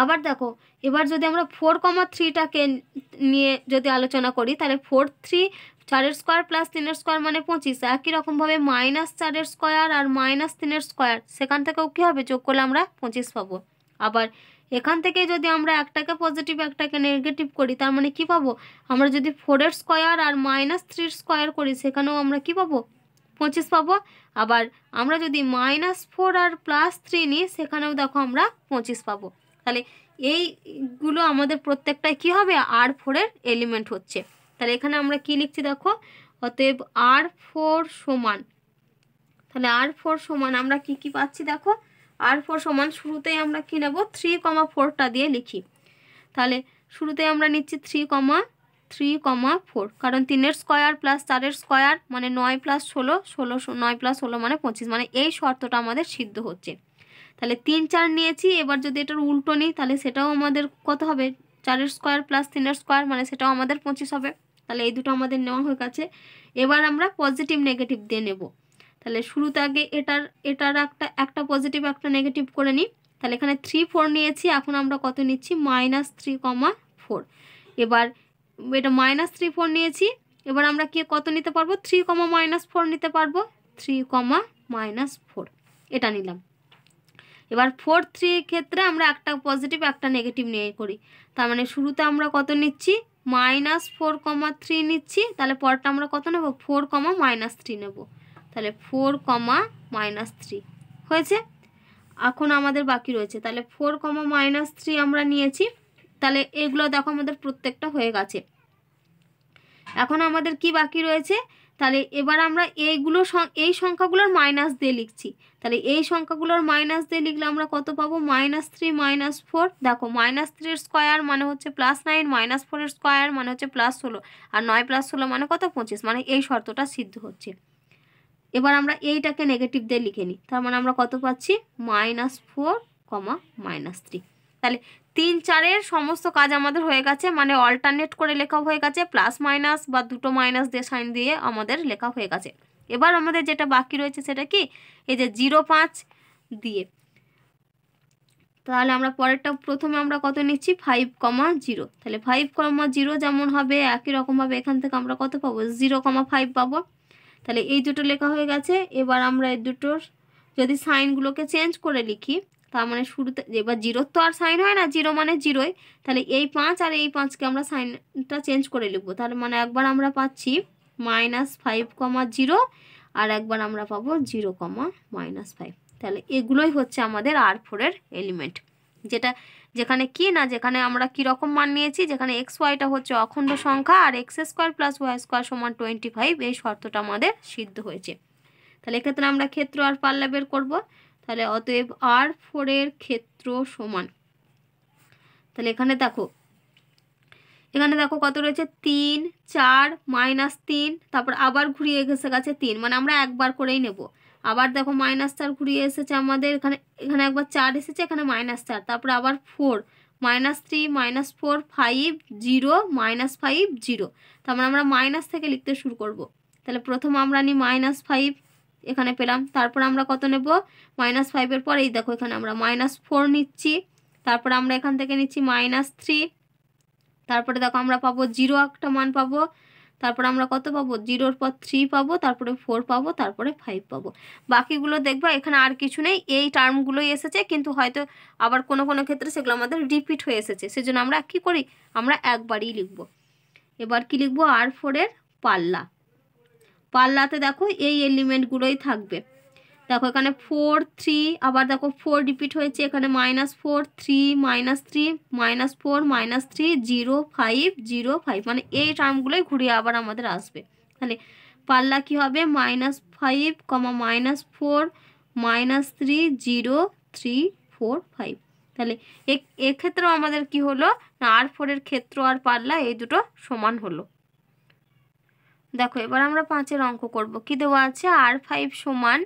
আবার দেখো এবার যদি আমরা ফোর কমা থ্রিটাকে নিয়ে যদি আলোচনা করি তাহলে ফোর থ্রি চারের স্কোয়ার প্লাস তিনের স্কোয়ার মানে পঁচিশ একই রকমভাবে মাইনাস চারের স্কোয়ার আর মাইনাস তিনের স্কোয়ার সেখান থেকেও কী হবে যোগ করলে আমরা পঁচিশ পাবো আবার এখান থেকে যদি আমরা একটাকে পজিটিভ একটাকে নেগেটিভ করি তার মানে কি পাবো আমরা যদি ফোরের স্কোয়ার আর মাইনাস থ্রির স্কোয়ার করি সেখানেও আমরা কি পাবো পঁচিশ পাবো আবার আমরা যদি মাইনাস ফোর আর প্লাস থ্রি নিই সেখানেও দেখো আমরা পঁচিশ পাবো তাহলে এইগুলো আমাদের প্রত্যেকটাই কি হবে আর ফোরের এলিমেন্ট হচ্ছে তাহলে এখানে আমরা কি লিখছি দেখো অতএব আর ফোর সমান তাহলে আর ফোর সমান আমরা কি কি পাচ্ছি দেখো আর ফোর সমান শুরুতেই আমরা কি নেব থ্রি কমা ফোরটা দিয়ে লিখি তাহলে শুরুতে আমরা নিচ্ছি three comma three comma four কারণ তিনের স্কোয়ার প্লাস চারের স্কোয়ার মানে নয় প্লাস ষোলো ষোলো নয় প্লাস ষোলো মানে পঁচিশ মানে এই শর্তটা আমাদের সিদ্ধ হচ্ছে তাহলে তিন চার নিয়েছি এবার যদি এটার উল্টো নিই তাহলে সেটাও আমাদের কত হবে চারের স্কোয়ার প্লাস তিনের স্কোয়ার মানে সেটাও আমাদের পঁচিশ হবে তাহলে এই দুটো আমাদের নেওয়া হয়ে গেছে এবার আমরা পজিটিভ নেগেটিভ দিয়ে নেব তাহলে শুরুতে আগে এটার এটার একটা একটা পজিটিভ একটা নেগেটিভ করে নিই তাহলে এখানে থ্রি ফোর নিয়েছি এখন আমরা কত নিচ্ছি মাইনাস থ্রি কমা ফোর এবার এটা মাইনাস থ্রি ফোর নিয়েছি এবার আমরা কে কত নিতে পারবো থ্রি কমা মাইনাস ফোর নিতে পারবো থ্রি কমা মাইনাস ফোর এটা নিলাম এবার ফোর থ্রির ক্ষেত্রে আমরা একটা পজিটিভ একটা নেগেটিভ নিয়ে করি তার মানে শুরুতে আমরা কত নিচ্ছি মাইনাস ফোর কমা থ্রি নিচ্ছি তাহলে পরটা আমরা কত নেব ফোর কমা মাইনাস থ্রি নেব তাহলে ফোর কমা মাইনাস থ্রি হয়েছে এখন আমাদের বাকি রয়েছে তাহলে ফোর কমা মাইনাস থ্রি আমরা নিয়েছি তাহলে এগুলো দেখো আমাদের প্রত্যেকটা হয়ে গেছে এখন আমাদের কি বাকি রয়েছে তাহলে এবার আমরা এইগুলো এই সংখ্যাগুলোর মাইনাস দিয়ে লিখছি তাহলে এই সংখ্যাগুলোর মাইনাস দিয়ে লিখলে আমরা কত পাবো মাইনাস থ্রি মাইনাস ফোর দেখো মাইনাস থ্রির স্কোয়ার মানে হচ্ছে প্লাস নাইন মাইনাস ফোরের স্কোয়ার মানে হচ্ছে প্লাস ষোলো আর নয় প্লাস ষোলো মানে কত পঁচিশ মানে এই শর্তটা সিদ্ধ হচ্ছে এবার আমরা এইটাকে নেগেটিভ দিয়ে লিখে নিই তার মানে আমরা কত পাচ্ছি minus four comma minus three তাহলে তিন চারের সমস্ত কাজ আমাদের হয়ে গেছে মানে অল্টারনেট করে লেখা হয়ে গেছে প্লাস মাইনাস বা দুটো মাইনাস দিয়ে সাইন দিয়ে আমাদের লেখা হয়ে গেছে এবার আমাদের যেটা বাকি রয়েছে সেটা কি এই যে জিরো পাঁচ দিয়ে তাহলে আমরা পরেরটা প্রথমে আমরা কত নিচ্ছি ফাইভ কমা জিরো তাহলে ফাইভ কমা জিরো যেমন হবে একই রকমভাবে এখান থেকে আমরা কত পাবো জিরো কমা ফাইভ পাবো তাহলে এই দুটো লেখা হয়ে গেছে এবার আমরা এই দুটোর যদি সাইনগুলোকে চেঞ্জ করে লিখি তার মানে শুরুতে এবার জিরোর তো আর সাইন হয় না জিরো মানে জিরোই তাহলে এই পাঁচ আর এই পাঁচকে আমরা সাইনটা চেঞ্জ করে লিখবো তার মানে একবার আমরা পাচ্ছি মাইনাস ফাইভ কমা জিরো আর একবার আমরা পাবো জিরো কমা মাইনাস ফাইভ তাহলে এগুলোই হচ্ছে আমাদের আর ফোরের এলিমেন্ট যেটা যেখানে কি না যেখানে আমরা কি রকম মান নিয়েছি যেখানে এক্স ওয়াইটা হচ্ছে অখণ্ড সংখ্যা আর X square plus Y square সমান টোয়েন্টি ফাইভ এই শর্তটা আমাদের সিদ্ধ হয়েছে তাহলে এক্ষেত্রে আমরা ক্ষেত্র আর পাল্লা বের করবো তাহলে অতএব আর ফোরের ক্ষেত্র সমান তাহলে এখানে দেখো এখানে দেখো কত রয়েছে তিন চার মাইনাস তিন তারপর আবার ঘুরিয়ে এসে গেছে তিন মানে আমরা একবার করেই নেব আবার দেখো মাইনাস চার ঘুরিয়ে এসেছে আমাদের এখানে এখানে একবার চার এসেছে এখানে মাইনাস চার তারপর আবার four minus three minus four five zero minus five zero তারপর আমরা মাইনাস থেকে লিখতে শুরু করব তাহলে প্রথম আমরা নিই মাইনাস ফাইভ এখানে পেলাম তারপর আমরা কত নেব মাইনাস ফাইভের পর এই দেখো এখানে আমরা মাইনাস ফোর নিচ্ছি তারপর আমরা এখান থেকে নিচ্ছি মাইনাস থ্রি তারপরে দেখো আমরা পাবো জিরো একটা মান পাবো তারপর আমরা কত পাবো জিরোর পর থ্রি পাবো তারপরে ফোর পাবো তারপরে ফাইভ পাবো বাকিগুলো দেখবা এখানে আর কিছু নেই এই টার্মগুলোই এসেছে কিন্তু হয়তো আবার কোনো কোনো ক্ষেত্রে সেগুলো আমাদের রিপিট হয়ে এসেছে সেজন্য আমরা কী করি আমরা একবারই লিখব এবার কি লিখবো আর ফোরের পাল্লা পাল্লাতে দেখো এই এলিমেন্টগুলোই থাকবে দেখো এখানে ফোর থ্রি আবার দেখো ফোর রিপিট হয়েছে এখানে minus four three minus three minus four minus three zero five zero five মানে এই টার্মগুলোই ঘুরিয়ে আবার আমাদের আসবে তাহলে পাল্লা কি হবে minus five comma minus four minus three zero three four five তাহলে এক্ষেত্রেও আমাদের কি হলো না আর ফোরের ক্ষেত্র আর পাল্লা এই দুটো সমান হলো দেখো এবার আমরা পাঁচের অঙ্ক করব কি দেওয়া আছে আর ফাইভ সমান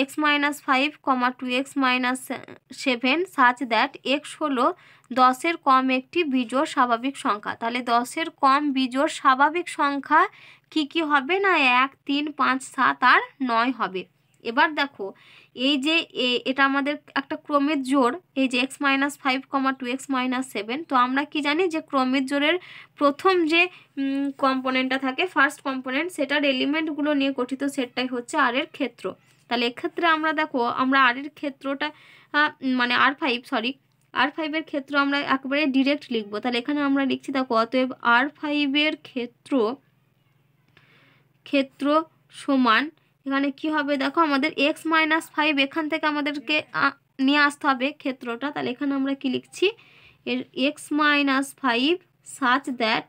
X minus five comma two X minus seven such that X হলো দশের কম একটি বিজোড় স্বাভাবিক সংখ্যা তাহলে দশের কম বিজোড় স্বাভাবিক সংখ্যা কি কি হবে না এক তিন পাঁচ সাত আর নয় হবে এবার দেখো এই যে এটা আমাদের একটা ক্রমের জোর এই যে X minus five comma two X minus seven তো আমরা কি জানি যে ক্রমের জোরের প্রথম যে কম্পোনেন্টটা থাকে ফার্স্ট কম্পোনেন্ট সেটার এলিমেন্টগুলো নিয়ে গঠিত সেটটাই হচ্ছে আর এর ক্ষেত্র তাহলে এক্ষেত্রে আমরা দেখো আমরা আর এর ক্ষেত্রটা মানে আর ফাইভ সরি আর ফাইভের ক্ষেত্র আমরা একবারে ডিরেক্ট লিখবো তাহলে এখানে আমরা লিখছি দেখো অতএব আর ফাইভের ক্ষেত্র ক্ষেত্র সমান এখানে কি হবে দেখো আমাদের এক্স মাইনাস ফাইভ এখান থেকে আমাদেরকে নিয়ে আসতে হবে ক্ষেত্রটা তাহলে এখানে আমরা কি লিখছি এর X minus five such that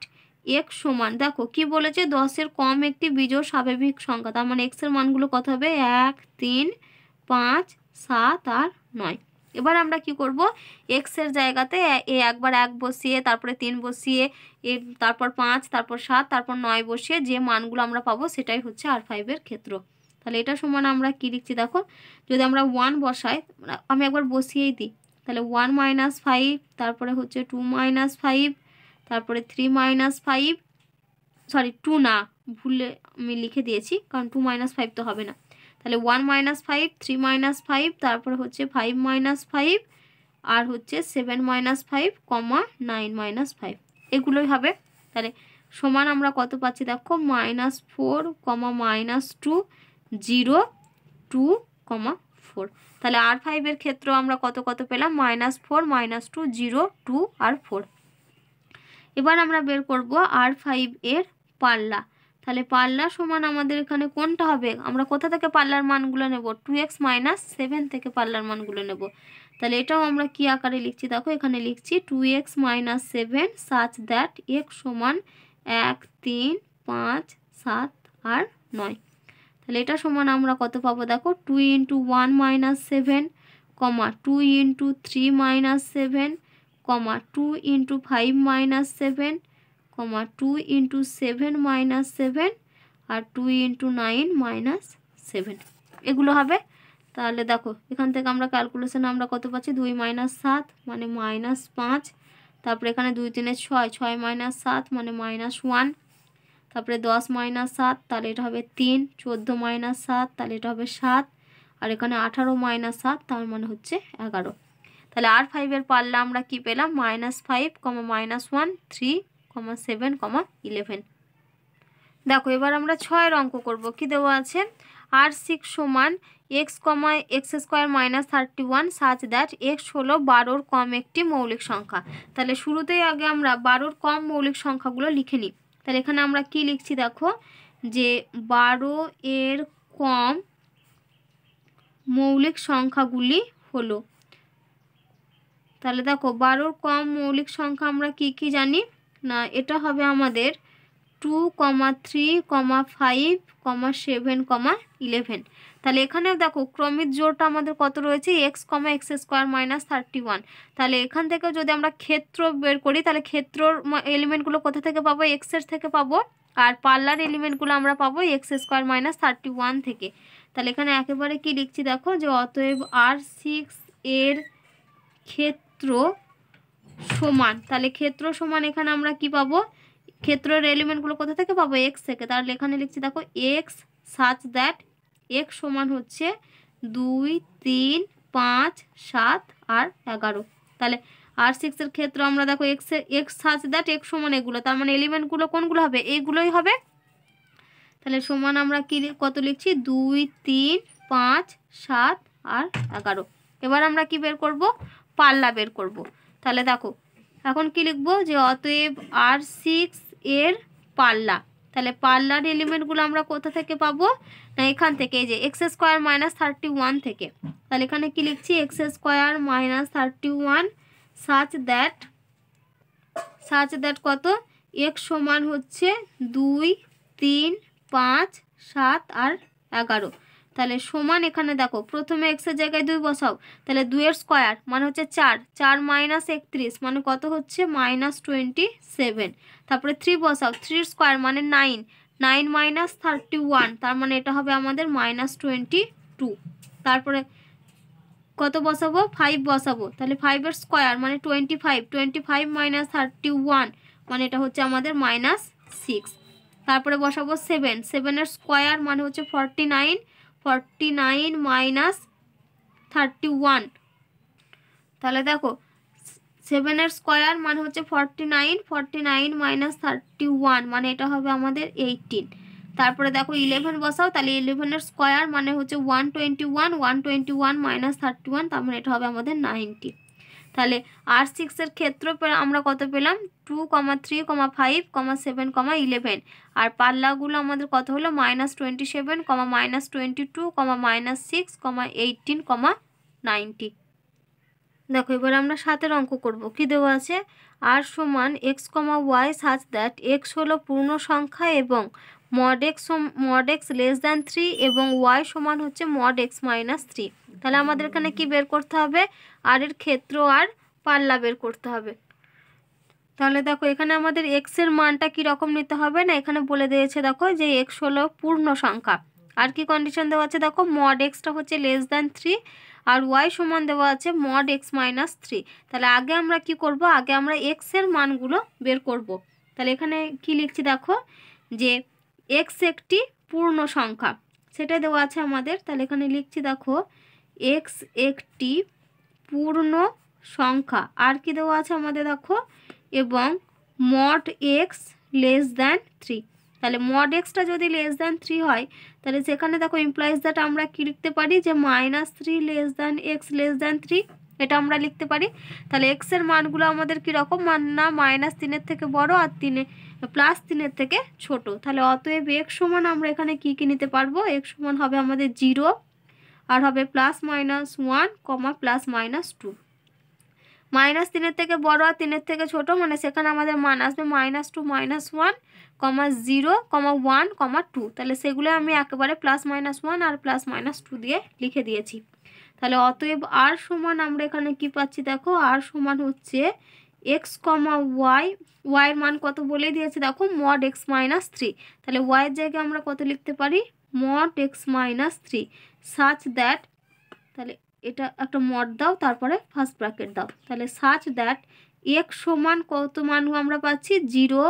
X সমান দেখো কি বলেছে দশের কম একটি বিজোড় স্বাভাবিক সংখ্যা তার মানে এক্সের মানগুলো কত হবে এক তিন পাঁচ সাত আর নয় এবার আমরা কি করব এক্সের জায়গাতে এ একবার এক বসিয়ে তারপরে তিন বসিয়ে এ তারপর পাঁচ তারপর সাত তারপর নয় বসিয়ে যে মানগুলো আমরা পাবো সেটাই হচ্ছে আর ফাইভের ক্ষেত্র তাহলে এটা সমান আমরা কি লিখছি দেখো যদি আমরা ওয়ান বসাই মানে আমি একবার বসিয়েই দিই তাহলে ওয়ান মাইনাস ফাইভ তারপরে হচ্ছে টু মাইনাস ফাইভ তারপরে three minus five sorry two না ভুলে আমি লিখে দিয়েছি কারণ টু মাইনাস ফাইভ তো হবে না তাহলে one minus five three minus five তারপরে হচ্ছে ফাইভ মাইনাস ফাইভ আর হচ্ছে seven minus five comma nine minus five এগুলোই হবে তাহলে সমান আমরা কত পাচ্ছি দেখো minus four comma minus two zero two comma four তাহলে আর ফাইভের ক্ষেত্রেও আমরা কত কত পেলাম minus four minus two zero two আর ফোর এবার আমরা বের করব আর ফাইভ এর পাল্লা তাহলে পাল্লা সমান আমাদের এখানে কোনটা হবে আমরা কোথা থেকে পাল্লার মানগুলো নেব টু এক্স মাইনাস সেভেন থেকে পাল্লার মানগুলো নেব তাহলে এটাও আমরা কি আকারে লিখছি দেখো এখানে লিখছি two X minus seven such that X সমান এক তিন পাঁচ সাত আর নয় তাহলে এটা সমান আমরা কত পাবো দেখো two into one minus seven comma two into three minus seven comma two into five minus seven comma two into seven minus seven আর two into nine minus seven এগুলো হবে তাহলে দেখো এখান থেকে আমরা ক্যালকুলেশন আমরা কত পাচ্ছি দুই মাইনাস সাত মানে মাইনাস পাঁচ তারপরে এখানে দুই তিনের ছয় ছয় মাইনাস সাত মানে মাইনাস ওয়ান তারপরে দশ মাইনাস সাত তাহলে এটা হবে তিন চোদ্দো মাইনাস সাত তাহলে এটা হবে সাত আর এখানে আঠারো মাইনাস সাত তার মানে হচ্ছে এগারো তাহলে আর ফাইভের পারলে আমরা কি পেলাম minus five comma minus one three comma seven comma eleven দেখো এবার আমরা ছয়ের অঙ্ক করব কি দেওয়া আছে আর সিক্স সমান X comma X square minus thirty one such that X হলো বারোর কম একটি মৌলিক সংখ্যা তাহলে শুরুতেই আগে আমরা বারোর কম মৌলিক সংখ্যাগুলো লিখে নিই তাহলে এখানে আমরা কি লিখছি দেখো যে বারো এর কম মৌলিক সংখ্যাগুলি হলো তাহলে দেখো বারোর কম মৌলিক সংখ্যা আমরা কি কি জানি না এটা হবে আমাদের two comma three comma five comma seven comma eleven তাহলে এখানেও দেখো ক্রমিক জোরটা আমাদের কত রয়েছে X comma X square minus thirty one তাহলে এখান থেকেও যদি আমরা ক্ষেত্র বের করি তাহলে ক্ষেত্রর এলিমেন্টগুলো কোথা থেকে পাবো এক্সের থেকে পাবো আর পার্লার এলিমেন্টগুলো আমরা পাবো X square minus thirty one থেকে তাহলে এখানে একেবারে কি লিখছি দেখো যে অতএব আর সিক্স এর ক্ষেত্র সমান তাহলে ক্ষেত্র সমান এখানে আমরা কি পাবো ক্ষেত্রের এলিমেন্টগুলো কোথা থেকে পাবো এক্স থেকে তাহলে এখানে লিখছি দেখো এক্স সাচ দ্যাট এক সমান হচ্ছে দুই তিন পাঁচ সাত আর এগারো তাহলে আর সিক্সের ক্ষেত্রে আমরা দেখো X X such that X সমান এগুলো তার মানে এলিমেন্টগুলো কোনগুলো হবে এইগুলোই হবে তাহলে সমান আমরা কি কত লিখছি দুই তিন পাঁচ সাত আর এগারো এবার আমরা কি বের করব পাল্লা বের করব তাহলে দেখো এখন কি লিখবো যে অতএব আর সিক্স এর পাল্লা তাহলে পার্লার এলিমেন্টগুলো আমরা কোথা থেকে পাবো না এখান থেকে এই যে X square minus thirty one থেকে তাহলে এখানে কি লিখছি X square minus thirty one such that such that কত এক সমান হচ্ছে দুই তিন পাঁচ সাত আর এগারো তাহলে সমান এখানে দেখো প্রথমে এক্সের জায়গায় দুই বসাও তাহলে দুয়ের স্কোয়ার মানে হচ্ছে চার চার মাইনাস একত্রিশ মানে কত হচ্ছে মাইনাস টোয়েন্টি সেভেন তারপরে থ্রি বসাও থ্রির স্কোয়ার মানে nine nine minus thirty one তার মানে এটা হবে আমাদের মাইনাস টোয়েন্টি টু তারপরে কত বসাবো ফাইভ বসাবো তাহলে ফাইভের স্কোয়ার মানে twenty five twenty five minus thirty one মানে এটা হচ্ছে আমাদের মাইনাস সিক্স তারপরে বসাবো সেভেন সেভেনের স্কোয়ার মানে হচ্ছে forty nine forty nine minus thirty one তাহলে দেখো সেভেনের স্কোয়ার মানে হচ্ছে forty nine forty nine minus thirty one মানে এটা হবে আমাদের এইটিন তারপরে দেখো ইলেভেন বসাও তাহলে ইলেভেনের স্কোয়ার মানে হচ্ছে one twenty one one twenty one minus thirty one তার মানে এটা হবে আমাদের নাইনটি তাহলে আর সিক্সের ক্ষেত্র আমরা কত পেলাম two comma three comma five comma seven comma eleven আর পাল্লাগুলো আমাদের কত হলো minus twenty seven comma minus twenty two comma minus six comma eighteen comma ninety দেখো এবার আমরা সাতের অঙ্ক করব কি দেওয়া আছে আর সমান X comma Y such that X হলো পূর্ণ সংখ্যা এবং mod X mod X less than three এবং ওয়াই সমান হচ্ছে মড এক্স মাইনাস থ্রি তাহলে আমাদের এখানে কি বের করতে হবে আর এর ক্ষেত্র আর পাল্লা বের করতে হবে তাহলে দেখো এখানে আমাদের এক্সের মানটা কীরকম নিতে হবে না এখানে বলে দিয়েছে দেখো যে এক্স হলো পূর্ণ সংখ্যা আর কি কন্ডিশন দেওয়া আছে দেখো মড এক্সটা হচ্ছে লেস দ্যান থ্রি আর ওয়াই সমান দেওয়া আছে মড এক্স মাইনাস থ্রি তাহলে আগে আমরা কি করব আগে আমরা এক্সের মানগুলো বের করব। তাহলে এখানে কি লিখছি দেখো যে এক্স একটি পূর্ণ সংখ্যা সেটা দেওয়া আছে আমাদের তাহলে এখানে লিখছি দেখো এক্স একটি পূর্ণ সংখ্যা আর কি দেওয়া আছে আমাদের দেখো এবং mod X less than three তাহলে মড এক্সটা যদি লেস দ্যান থ্রি হয় তাহলে সেখানে দেখো ইমপ্লাইজ দ্যাট আমরা কী লিখতে পারি যে minus three less than X less than three এটা আমরা লিখতে পারি তাহলে এক্সের মানগুলো আমাদের কীরকম মান না মাইনাস তিনের থেকে বড় আর তিনে প্লাস তিনের থেকে ছোট তাহলে অতএব এক্স সমান আমরা এখানে কি কী নিতে পারবো এক্স সমান হবে আমাদের জিরো আর হবে plus minus one comma plus minus two minus তিনের থেকে বড় আর তিনের থেকে ছোট মানে সেখানে আমাদের মান আসবে minus two minus one comma zero comma one comma two তাহলে সেগুলো আমি একেবারে প্লাস মাইনাস ওয়ান আর প্লাস মাইনাস টু দিয়ে লিখে দিয়েছি তাহলে অতএব আর সমান আমরা এখানে কি পাচ্ছি দেখো আর সমান হচ্ছে এক্স কমা ওয়াই ওয়াইয়ের মান কত বলে দিয়েছে দেখো মড এক্স মাইনাস থ্রি তাহলে ওয়াইয়ের জায়গায় আমরা কত লিখতে পারি mod X minus three such that তাহলে এটা একটা মট দাও তারপরে ফার্স্ট ব্র্যাকেট দাও তাহলে সার্চ দ্যাট এক সমান কত মান আমরা পাচ্ছি zero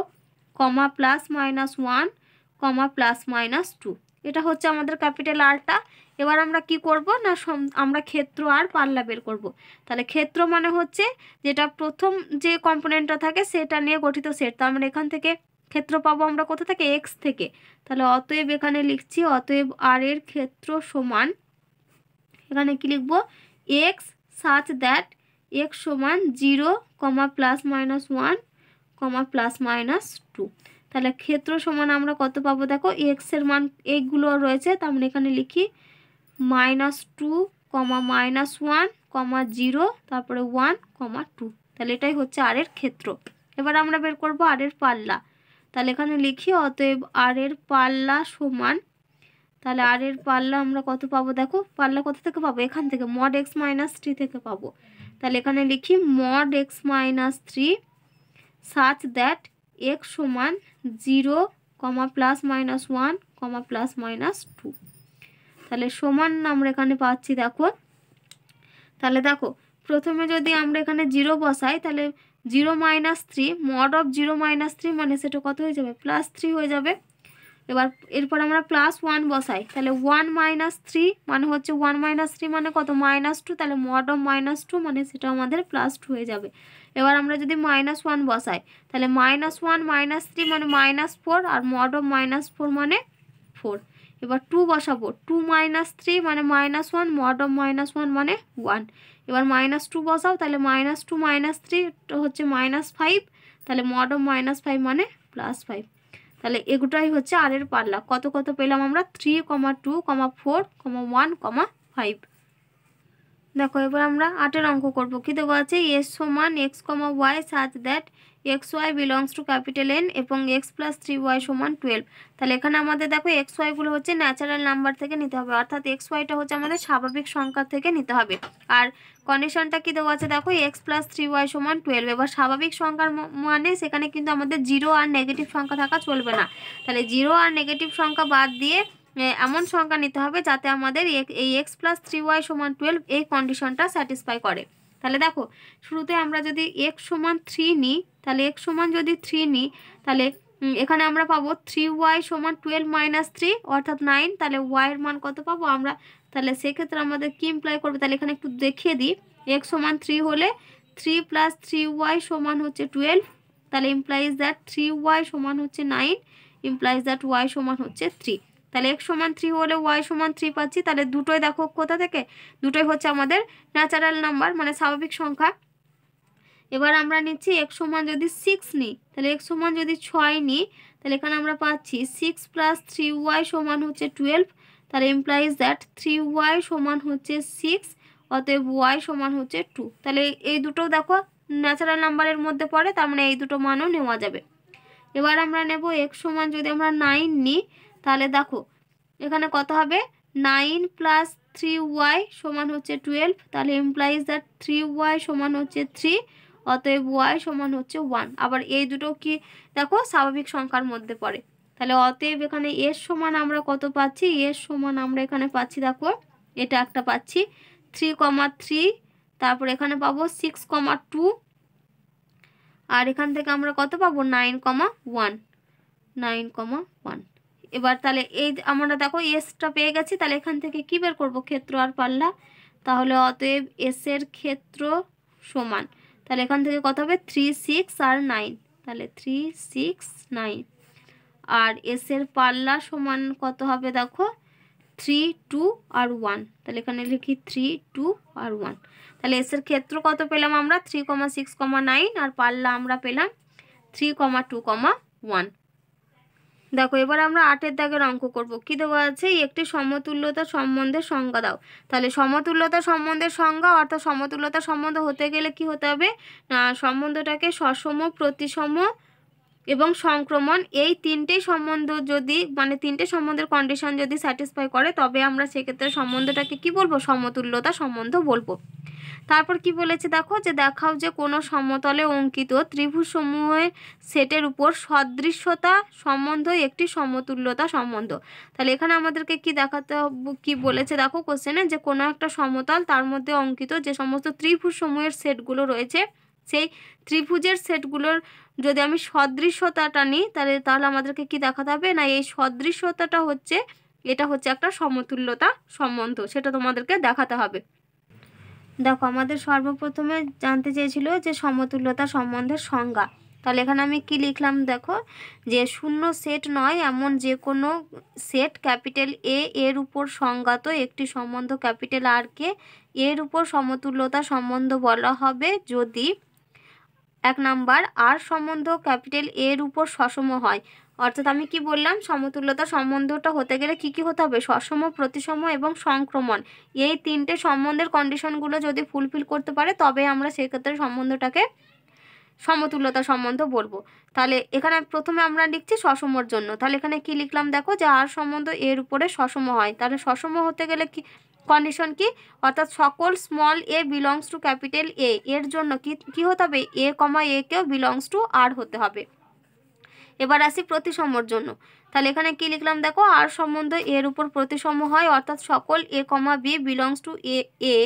comma plus minus one comma plus minus two এটা হচ্ছে আমাদের ক্যাপিটাল আরটা এবার আমরা কি করব না আমরা ক্ষেত্র আর পাল্লা বের করব। তাহলে ক্ষেত্র মানে হচ্ছে যেটা প্রথম যে কম্পোনেন্টটা থাকে সেটা নিয়ে গঠিত সেট তার মানে এখান থেকে ক্ষেত্র পাবো আমরা কোথা থেকে এক্স থেকে তাহলে অতএব এখানে লিখছি অতএব আর এর ক্ষেত্র সমান এখানে কি লিখব এক্স সাচ দ্যাট এক্স সমান zero comma plus minus one comma plus minus two তাহলে ক্ষেত্র সমান আমরা কত পাবো দেখো এক্সের মান এইগুলো রয়েছে তার মানে এখানে লিখি minus two comma minus one comma zero তারপরে ওয়ান কমা টু তাহলে এটাই হচ্ছে আর এর ক্ষেত্র এবার আমরা বের করবো আর এর পাল্লা তাহলে এখানে লিখি অতএব আর এর পাল্লা সমান তাহলে আর এর পাল্লা আমরা কত পাবো দেখো পাল্লা কোথা থেকে পাবো এখান থেকে মড এক্স মাইনাস থ্রি থেকে পাবো তাহলে এখানে লিখি mod X minus three such that X সমান zero comma plus minus one comma plus minus two তাহলে সমান আমরা এখানে পাচ্ছি দেখো তাহলে দেখো প্রথমে যদি আমরা এখানে জিরো বসাই তাহলে zero minus three mod of zero minus three মানে সেটা কত হয়ে যাবে প্লাস থ্রি হয়ে যাবে এবার এরপর আমরা প্লাস ওয়ান বসাই তাহলে ওয়ান মাইনাস থ্রি মানে হচ্ছে ওয়ান মাইনাস থ্রি মানে কত মাইনাস টু তাহলে মড অফ মাইনাস টু মানে সেটা আমাদের প্লাস টু হয়ে যাবে এবার আমরা যদি মাইনাস ওয়ান বসাই তাহলে মাইনাস ওয়ান মাইনাস থ্রি মানে মাইনাস ফোর আর মড অফ মাইনাস ফোর মানে ফোর এবার টু বসাবো টু মাইনাস থ্রি মানে minus one mod of minus one মানে ওয়ান এবার মাইনাস টু বসাও তাহলে মাইনাস টু মাইনাস থ্রি হচ্ছে মাইনাস ফাইভ তাহলে মড অফ মাইনাস ফাইভ মানে প্লাস ফাইভ তাহলে এগুটাই হচ্ছে আর এর পাল্লা কত কত পেলাম আমরা three comma two comma four comma one comma five দেখো এবার আমরা আটের অঙ্ক করবো কি দেবো আছে এস সমান X comma Y such that X Y belongs to capital N এবং এক্স প্লাস থ্রি ওয়াই সমান টুয়েলভ তাহলে এখানে আমাদের দেখো এক্স ওয়াইগুলো হচ্ছে ন্যাচারাল নাম্বার থেকে নিতে হবে অর্থাৎ এক্স ওয়াইটা হচ্ছে আমাদের স্বাভাবিক সংখ্যা থেকে নিতে হবে আর কন্ডিশনটা কী দেওয়া আছে দেখো এক্স প্লাস থ্রি ওয়াই সমান টুয়েলভ এবার স্বাভাবিক সংখ্যার মানে সেখানে কিন্তু আমাদের জিরো আর নেগেটিভ সংখ্যা থাকা চলবে না তাহলে জিরো আর নেগেটিভ সংখ্যা বাদ দিয়ে এমন সংখ্যা নিতে হবে যাতে আমাদের এই এক্স প্লাস থ্রি ওয়াই সমান টুয়েলভ এই কন্ডিশনটা স্যাটিসফাই করে তাহলে দেখো শুরুতে আমরা যদি x সমান থ্রি নিই তাহলে এক্স সমান যদি থ্রি নিই তাহলে এখানে আমরা পাবো থ্রি ওয়াই সমান টুয়েলভ মাইনাস থ্রি অর্থাৎ নাইন তাহলে ওয়াইয়ের মান কত পাবো আমরা তাহলে সেক্ষেত্রে আমাদের কি ইমপ্লাই করবে তাহলে এখানে একটু দেখিয়ে দিই এক্স সমান থ্রি হলে থ্রি প্লাস থ্রি ওয়াই সমান হচ্ছে টুয়েলভ তাহলে ইমপ্লাইজ দ্যাট থ্রি ওয়াই সমান হচ্ছে নাইন ইমপ্লাইজ দ্যাট ওয়াই সমান হচ্ছে থ্রি তাহলে এক্স সমান থ্রি হলে ওয়াই সমান থ্রি পাচ্ছি তাহলে দুটোই দেখো কোথা থেকে দুটোই হচ্ছে আমাদের ন্যাচারাল নাম্বার মানে স্বাভাবিক সংখ্যা এবার আমরা নিচ্ছি এক সমান যদি সিক্স নিই তাহলে এক সমান যদি ছয় নিই তাহলে এখানে আমরা পাচ্ছি সিক্স প্লাস থ্রি ওয়াই সমান হচ্ছে টুয়েলভ তাহলে এমপ্লয়িজ দ্যাট থ্রি ওয়াই সমান হচ্ছে সিক্স অতএব ওয়াই সমান হচ্ছে টু তাহলে এই দুটো দেখো ন্যাচারাল নাম্বারের মধ্যে পড়ে তার মানে এই দুটো মানও নেওয়া যাবে এবার আমরা নেব এক সমান যদি আমরা নাইন নিই তাহলে দেখো এখানে কত হবে নাইন প্লাস থ্রি ওয়াই সমান হচ্ছে টুয়েলভ তাহলে এমপ্লাইজ দ্যাট থ্রি ওয়াই সমান হচ্ছে থ্রি অতএব ওয়াই সমান হচ্ছে ওয়ান আবার এই দুটো কি দেখো স্বাভাবিক সংখ্যার মধ্যে পড়ে তাহলে অতএব এখানে এর সমান আমরা কত পাচ্ছি এর সমান আমরা এখানে পাচ্ছি দেখো এটা একটা পাচ্ছি থ্রি কমা থ্রি তারপর এখানে পাবো সিক্স কমা টু আর এখান থেকে আমরা কত পাবো nine comma one nine comma one এবার তাহলে এই আমরা দেখো এসটা পেয়ে গেছি তাহলে এখান থেকে কী বের করবো ক্ষেত্র আর পাল্লা তাহলে অতএব এসের ক্ষেত্র সমান তাহলে এখান থেকে কত হবে থ্রি সিক্স আর নাইন তাহলে থ্রি সিক্স নাইন আর এসের পাল্লা সমান কত হবে দেখো থ্রি টু আর ওয়ান তাহলে এখানে লিখি থ্রি টু আর ওয়ান তাহলে এসের ক্ষেত্র কত পেলাম আমরা three comma six comma nine আর পাল্লা আমরা পেলাম three comma two comma one দেখো এবার আমরা আটের দাগের অঙ্ক করব কী দেওয়া আছে একটি সমতুল্যতা সম্বন্ধে সংজ্ঞা দাও তাহলে সমতুল্যতা সম্বন্ধের সংজ্ঞা অর্থাৎ সমতুল্যতা সম্বন্ধ হতে গেলে কি হতে হবে না সম্বন্ধটাকে সসম প্রতিসম এবং সংক্রমণ এই তিনটেই সম্বন্ধ যদি মানে তিনটে সম্বন্ধের কন্ডিশন যদি স্যাটিসফাই করে তবে আমরা সেক্ষেত্রে সম্বন্ধটাকে কি বলবো সমতুল্যতা সম্বন্ধ বলবো তারপর কি বলেছে দেখো যে দেখাও যে কোনো সমতলে অঙ্কিত ত্রিভুজসমূহের সেটের উপর সদৃশ্যতা সম্বন্ধ একটি সমতুল্যতা সম্বন্ধ তাহলে এখানে আমাদেরকে কি দেখাতে কি বলেছে দেখো কোশ্চেনে যে কোনো একটা সমতল তার মধ্যে অঙ্কিত যে সমস্ত ত্রিভুজসমূহের সেটগুলো রয়েছে সেই ত্রিভুজের সেটগুলোর যদি আমি সদৃশ্যতাটা নিই তাহলে তাহলে আমাদেরকে কি দেখাতে হবে না এই সদৃশ্যতাটা হচ্ছে এটা হচ্ছে একটা সমতুল্যতা সম্বন্ধ সেটা তোমাদেরকে দেখাতে হবে দেখো আমাদের সর্বপ্রথমে জানতে চেয়েছিল যে সমতুল্যতা সম্বন্ধে সংজ্ঞা তাহলে এখানে আমি কি লিখলাম দেখো যে শূন্য সেট নয় এমন যে কোনো সেট ক্যাপিটাল এ এর উপর সংজ্ঞাত একটি সম্বন্ধ ক্যাপিটাল আর কে এর উপর সমতুল্যতা সম্বন্ধ বলা হবে যদি এক নাম্বার আর সম্বন্ধ ক্যাপিটাল এর উপর সসম হয় অর্থাৎ আমি কি বললাম সমতুল্যতা সম্বন্ধটা হতে গেলে কি কি হতে হবে সসম প্রতিসম এবং সংক্রমণ এই তিনটে সম্বন্ধের কন্ডিশনগুলো যদি ফুলফিল করতে পারে তবে আমরা সেক্ষেত্রে সম্বন্ধটাকে সমতুল্যতা সম্বন্ধ বলবো তাহলে এখানে প্রথমে আমরা লিখছি সসমর জন্য তাহলে এখানে কি লিখলাম দেখো যে আর সম্বন্ধ এর উপরে সসম হয় তাহলে সসম হতে গেলে কি কন্ডিশন কি অর্থাৎ সকল small A belongs to capital A এর জন্য কি কি হতে হবে এ কমা এ কেও বিলংস টু আর হতে হবে এবার আসি প্রতিসমর জন্য তাহলে এখানে কি লিখলাম দেখো আর সম্বন্ধ এর উপর প্রতিসম হয় অর্থাৎ সকল A comma B belongs to A A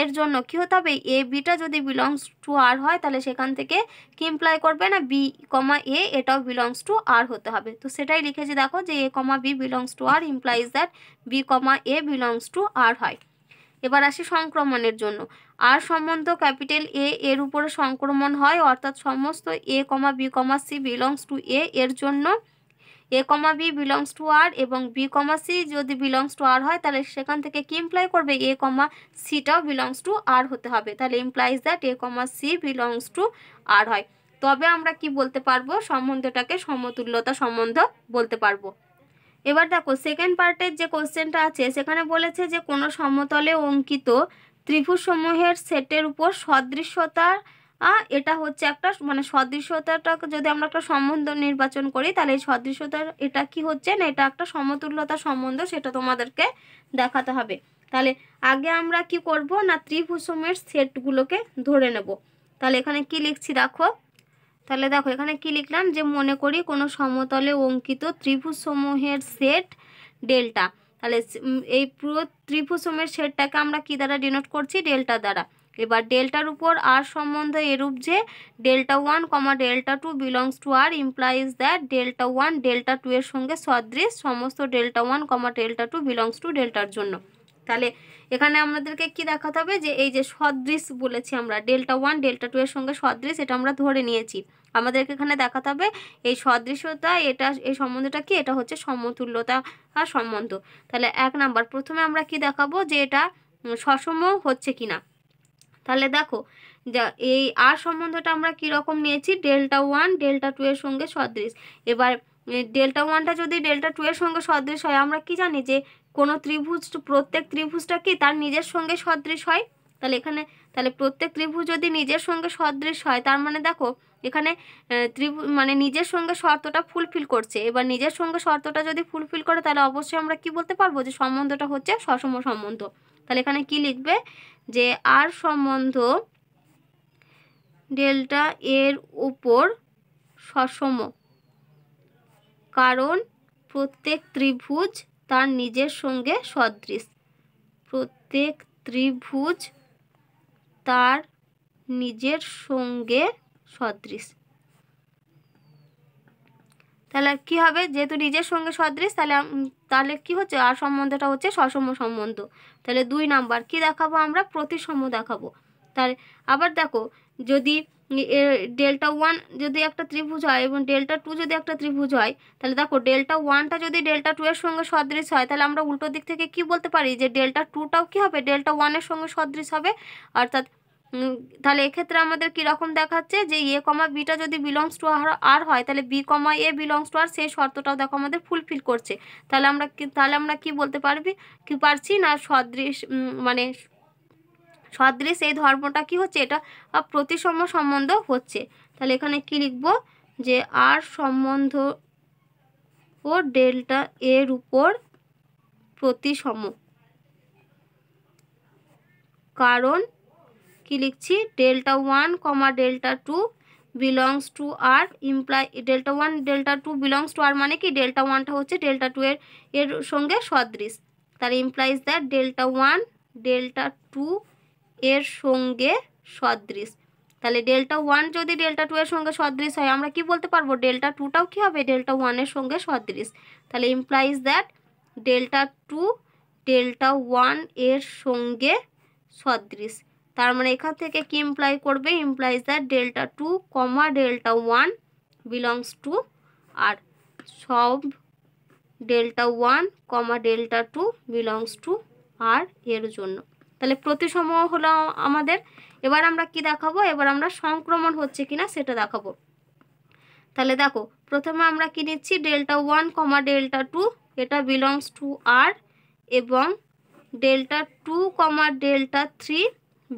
এর জন্য কি হতে হবে এ বিটা যদি বিলংস টু আর হয় তাহলে সেখান থেকে কি ইমপ্লাই করবে না বি কমা এ এটাও বিলংস টু আর হতে হবে তো সেটাই লিখেছি দেখো যে A comma B belongs to R implies that B comma A belongs to R হয় এবার আসি সংক্রমণের জন্য আর সম্বন্ধ ক্যাপিটাল এ এর উপরে সংক্রমণ হয় অর্থাৎ সমস্ত A comma B comma C belongs to A এর জন্য A comma B belongs to R এবং বি কমা সি যদি বিলংস টু আর হয় তাহলে সেখান থেকে কি ইমপ্লাই করবে এ কমা সিটাও বিলংস টু আর হতে হবে তাহলে implies that A comma C belongs to R হয় তবে আমরা কি বলতে পারবো সম্বন্ধটাকে সমতুল্যতা সম্বন্ধ বলতে পারবো এবার দেখো সেকেন্ড পার্টের যে কোশ্চেনটা আছে সেখানে বলেছে যে কোনো সমতলে অঙ্কিত ত্রিভুজসমূহের সেটের উপর সদৃশ্যতা এটা হচ্ছে একটা মানে সদৃশ্যতাটা যদি আমরা একটা সম্বন্ধ নির্বাচন করি তাহলে এই সদৃশ্যতার এটা কি হচ্ছে না এটা একটা সমতুল্যতা সম্বন্ধ সেটা তোমাদেরকে দেখাতে হবে তাহলে আগে আমরা কি করব না সমূহের সেটগুলোকে ধরে নেব তাহলে এখানে কি লিখছি দেখো তাহলে দেখো এখানে কি লিখলাম যে মনে করি কোনো সমতলে অঙ্কিত ত্রিভুজসমূহের সেট ডেল্টা তাহলে এই পুরো ত্রিভুজমের সেটটাকে আমরা কী দ্বারা ডিনোট করছি ডেল্টা দ্বারা এবার ডেল্টার উপর আর সম্বন্ধ এরূপ যে delta one comma delta two belongs to R implies that delta one delta two এর সঙ্গে সদৃশ সমস্ত delta one comma delta two belongs to ডেল্টার জন্য তাহলে এখানে আমাদেরকে কি দেখাতে হবে যে এই যে সদৃশ বলেছি আমরা ডেল্টা ওয়ান ডেল্টা টু এর সঙ্গে সদৃশ এটা আমরা ধরে নিয়েছি আমাদেরকে এখানে দেখাতে হবে এই সদৃশ্যতা এটা এই সম্বন্ধটা কি এটা হচ্ছে সমতুল্যতা আর সম্বন্ধ তাহলে এক নাম্বার প্রথমে আমরা কি দেখাবো যে এটা সসম হচ্ছে কিনা তাহলে দেখো যা এই আর সম্বন্ধটা আমরা কীরকম নিয়েছি ডেল্টা ওয়ান ডেল্টা টু এর সঙ্গে সদৃশ এবার ডেল্টা ওয়ানটা যদি ডেল্টা টু এর সঙ্গে সদৃশ হয় আমরা কি জানি যে কোনো ত্রিভুজ প্রত্যেক ত্রিভুজটা কি তার নিজের সঙ্গে সদৃশ হয় তাহলে এখানে তাহলে প্রত্যেক ত্রিভুজ যদি নিজের সঙ্গে সদৃশ হয় তার মানে দেখো এখানে ত্রিভু মানে নিজের সঙ্গে শর্তটা ফুলফিল করছে এবার নিজের সঙ্গে শর্তটা যদি ফুলফিল করে তাহলে অবশ্যই আমরা কি বলতে পারবো যে সম্বন্ধটা হচ্ছে সসম সম্বন্ধ তাহলে এখানে কি লিখবে যে আর সম্বন্ধ ডেল্টা এর ওপর সসম কারণ প্রত্যেক ত্রিভুজ তার নিজের সঙ্গে সদৃশ প্রত্যেক ত্রিভুজ তার নিজের সঙ্গে সদৃশ তাহলে কি হবে যেহেতু নিজের সঙ্গে সদৃশ তাহলে তাহলে কি হচ্ছে আর সম্বন্ধটা হচ্ছে সসম সম্বন্ধ তাহলে দুই নাম্বার কি দেখাবো আমরা প্রতিসম দেখাবো তাহলে আবার দেখো যদি ডেল্টা ওয়ান যদি একটা ত্রিভুজ হয় এবং ডেল্টা টু যদি একটা ত্রিভুজ হয় তাহলে দেখো ডেল্টা ওয়ানটা যদি ডেল্টা টু এর সঙ্গে সদৃশ হয় তাহলে আমরা উল্টো দিক থেকে কি বলতে পারি যে ডেল্টা টুটাও কি হবে ডেল্টা ওয়ানের সঙ্গে সদৃশ হবে অর্থাৎ তাহলে এক্ষেত্রে আমাদের কীরকম দেখাচ্ছে যে এ কমা বিটা যদি বিলংস টু আর হয় তাহলে B comma A belongs to R সেই শর্তটাও দেখো আমাদের ফুলফিল করছে তাহলে আমরা তাহলে আমরা কি বলতে পারবি কি পারছি না সদৃশ মানে সদৃশ এই ধর্মটা কি হচ্ছে এটা প্রতিসম সম্বন্ধ হচ্ছে তাহলে এখানে কি লিখব যে আর সম্বন্ধ ও ডেল্টা এর উপর প্রতিসম কারণ কি লিখছি delta one comma delta two belongs to R imply delta one delta two belongs to R মানে কি ডেল্টা ওয়ানটা হচ্ছে ডেল্টা টু এর এর সঙ্গে সদৃশ তাহলে implies that delta one delta two এর সঙ্গে সদৃশ তাহলে ডেল্টা ওয়ান যদি ডেল্টা টু এর সঙ্গে সদৃশ হয় আমরা কি বলতে পারবো ডেল্টা টুটাও কী হবে ডেল্টা ওয়ানের সঙ্গে সদৃশ তাহলে implies that delta two delta one এর সঙ্গে সদৃশ তার মানে এখান থেকে কি ইমপ্লাই করবে implies that delta two comma delta one belongs to R সব delta one comma delta two belongs to R এর জন্য তাহলে প্রতিসম হলো আমাদের এবার আমরা কি দেখাবো এবার আমরা সংক্রমণ হচ্ছে কিনা সেটা দেখাবো তাহলে দেখো প্রথমে আমরা কি নিচ্ছি delta one comma delta two এটা বিলংস টু আর এবং delta two comma delta three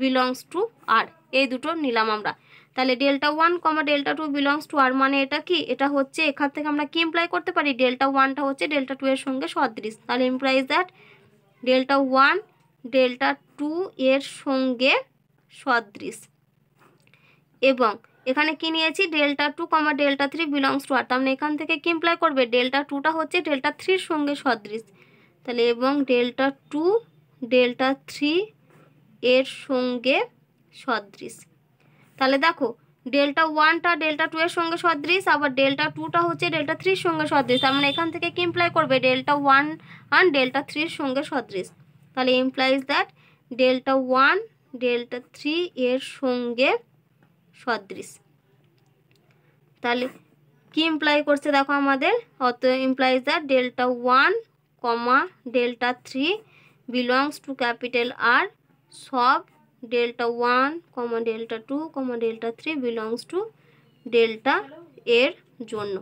belongs to R এই দুটো নিলাম আমরা তাহলে delta one comma delta two belongs to R মানে এটা কি এটা হচ্ছে এখান থেকে আমরা কি ইমপ্লাই করতে পারি ডেল্টা ওয়ানটা হচ্ছে ডেল্টা টু এর সঙ্গে সদৃশ তাহলে implies that delta one delta two এর সঙ্গে সদৃশ এবং এখানে কি নিয়েছি delta two comma delta three belongs to R তার মানে এখান থেকে কি ইমপ্লাই করবে ডেল্টা টুটা হচ্ছে ডেল্টা থ্রির সঙ্গে সদৃশ তাহলে এবং ডেল্টা টু ডেল্টা থ্রি এর সঙ্গে সদৃশ তাহলে দেখো ডেল্টা ওয়ানটা ডেল্টা টু এর সঙ্গে সদৃশ আবার ডেল্টা টুটা হচ্ছে ডেল্টা থ্রির সঙ্গে সদৃশ তার মানে এখান থেকে কি ইমপ্লাই করবে ডেল্টা ওয়ান আর ডেল্টা থ্রির সঙ্গে সদৃশ তাহলে implies that delta one delta three এর সঙ্গে সদৃশ তাহলে কি ইমপ্লাই করছে দেখো আমাদের অত implies that delta one comma delta three belongs to capital R সব delta one comma delta two comma delta three belongs to delta এর জন্য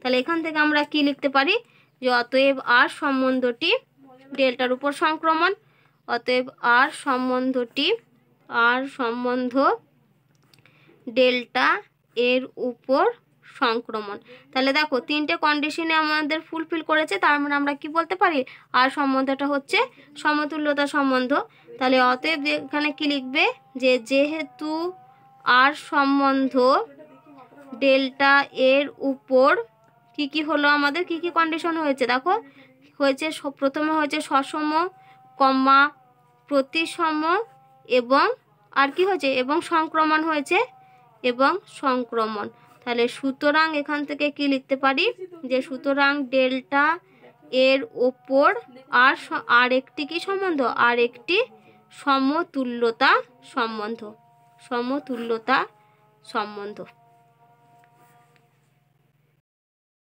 তাহলে এখান থেকে আমরা কি লিখতে পারি যে অতএব আর সম্বন্ধটি ডেল্টার উপর সংক্রমণ অতএব আর সম্বন্ধটি আর সম্বন্ধ ডেল্টা এর উপর সংক্রমণ তাহলে দেখো তিনটে কন্ডিশনে আমাদের ফুলফিল করেছে তার মানে আমরা কি বলতে পারি আর সম্বন্ধটা হচ্ছে সমতুল্যতা সম্বন্ধ তাহলে অতএব এখানে কি লিখবে যে যেহেতু আর সম্বন্ধ ডেল্টা এর উপর কি কি হলো আমাদের কি কি কন্ডিশন হয়েছে দেখো হয়েছে প্রথমে হয়েছে সসম কমা প্রতিসম এবং আর কি হয়েছে এবং সংক্রমণ হয়েছে এবং সংক্রমণ তাহলে সুতরাং এখান থেকে কি লিখতে পারি যে সুতরাং ডেল্টা এর ওপর আর আর একটি কি সম্বন্ধ আর একটি সমতুল্যতা সম্বন্ধ সমতুল্যতা সম্বন্ধ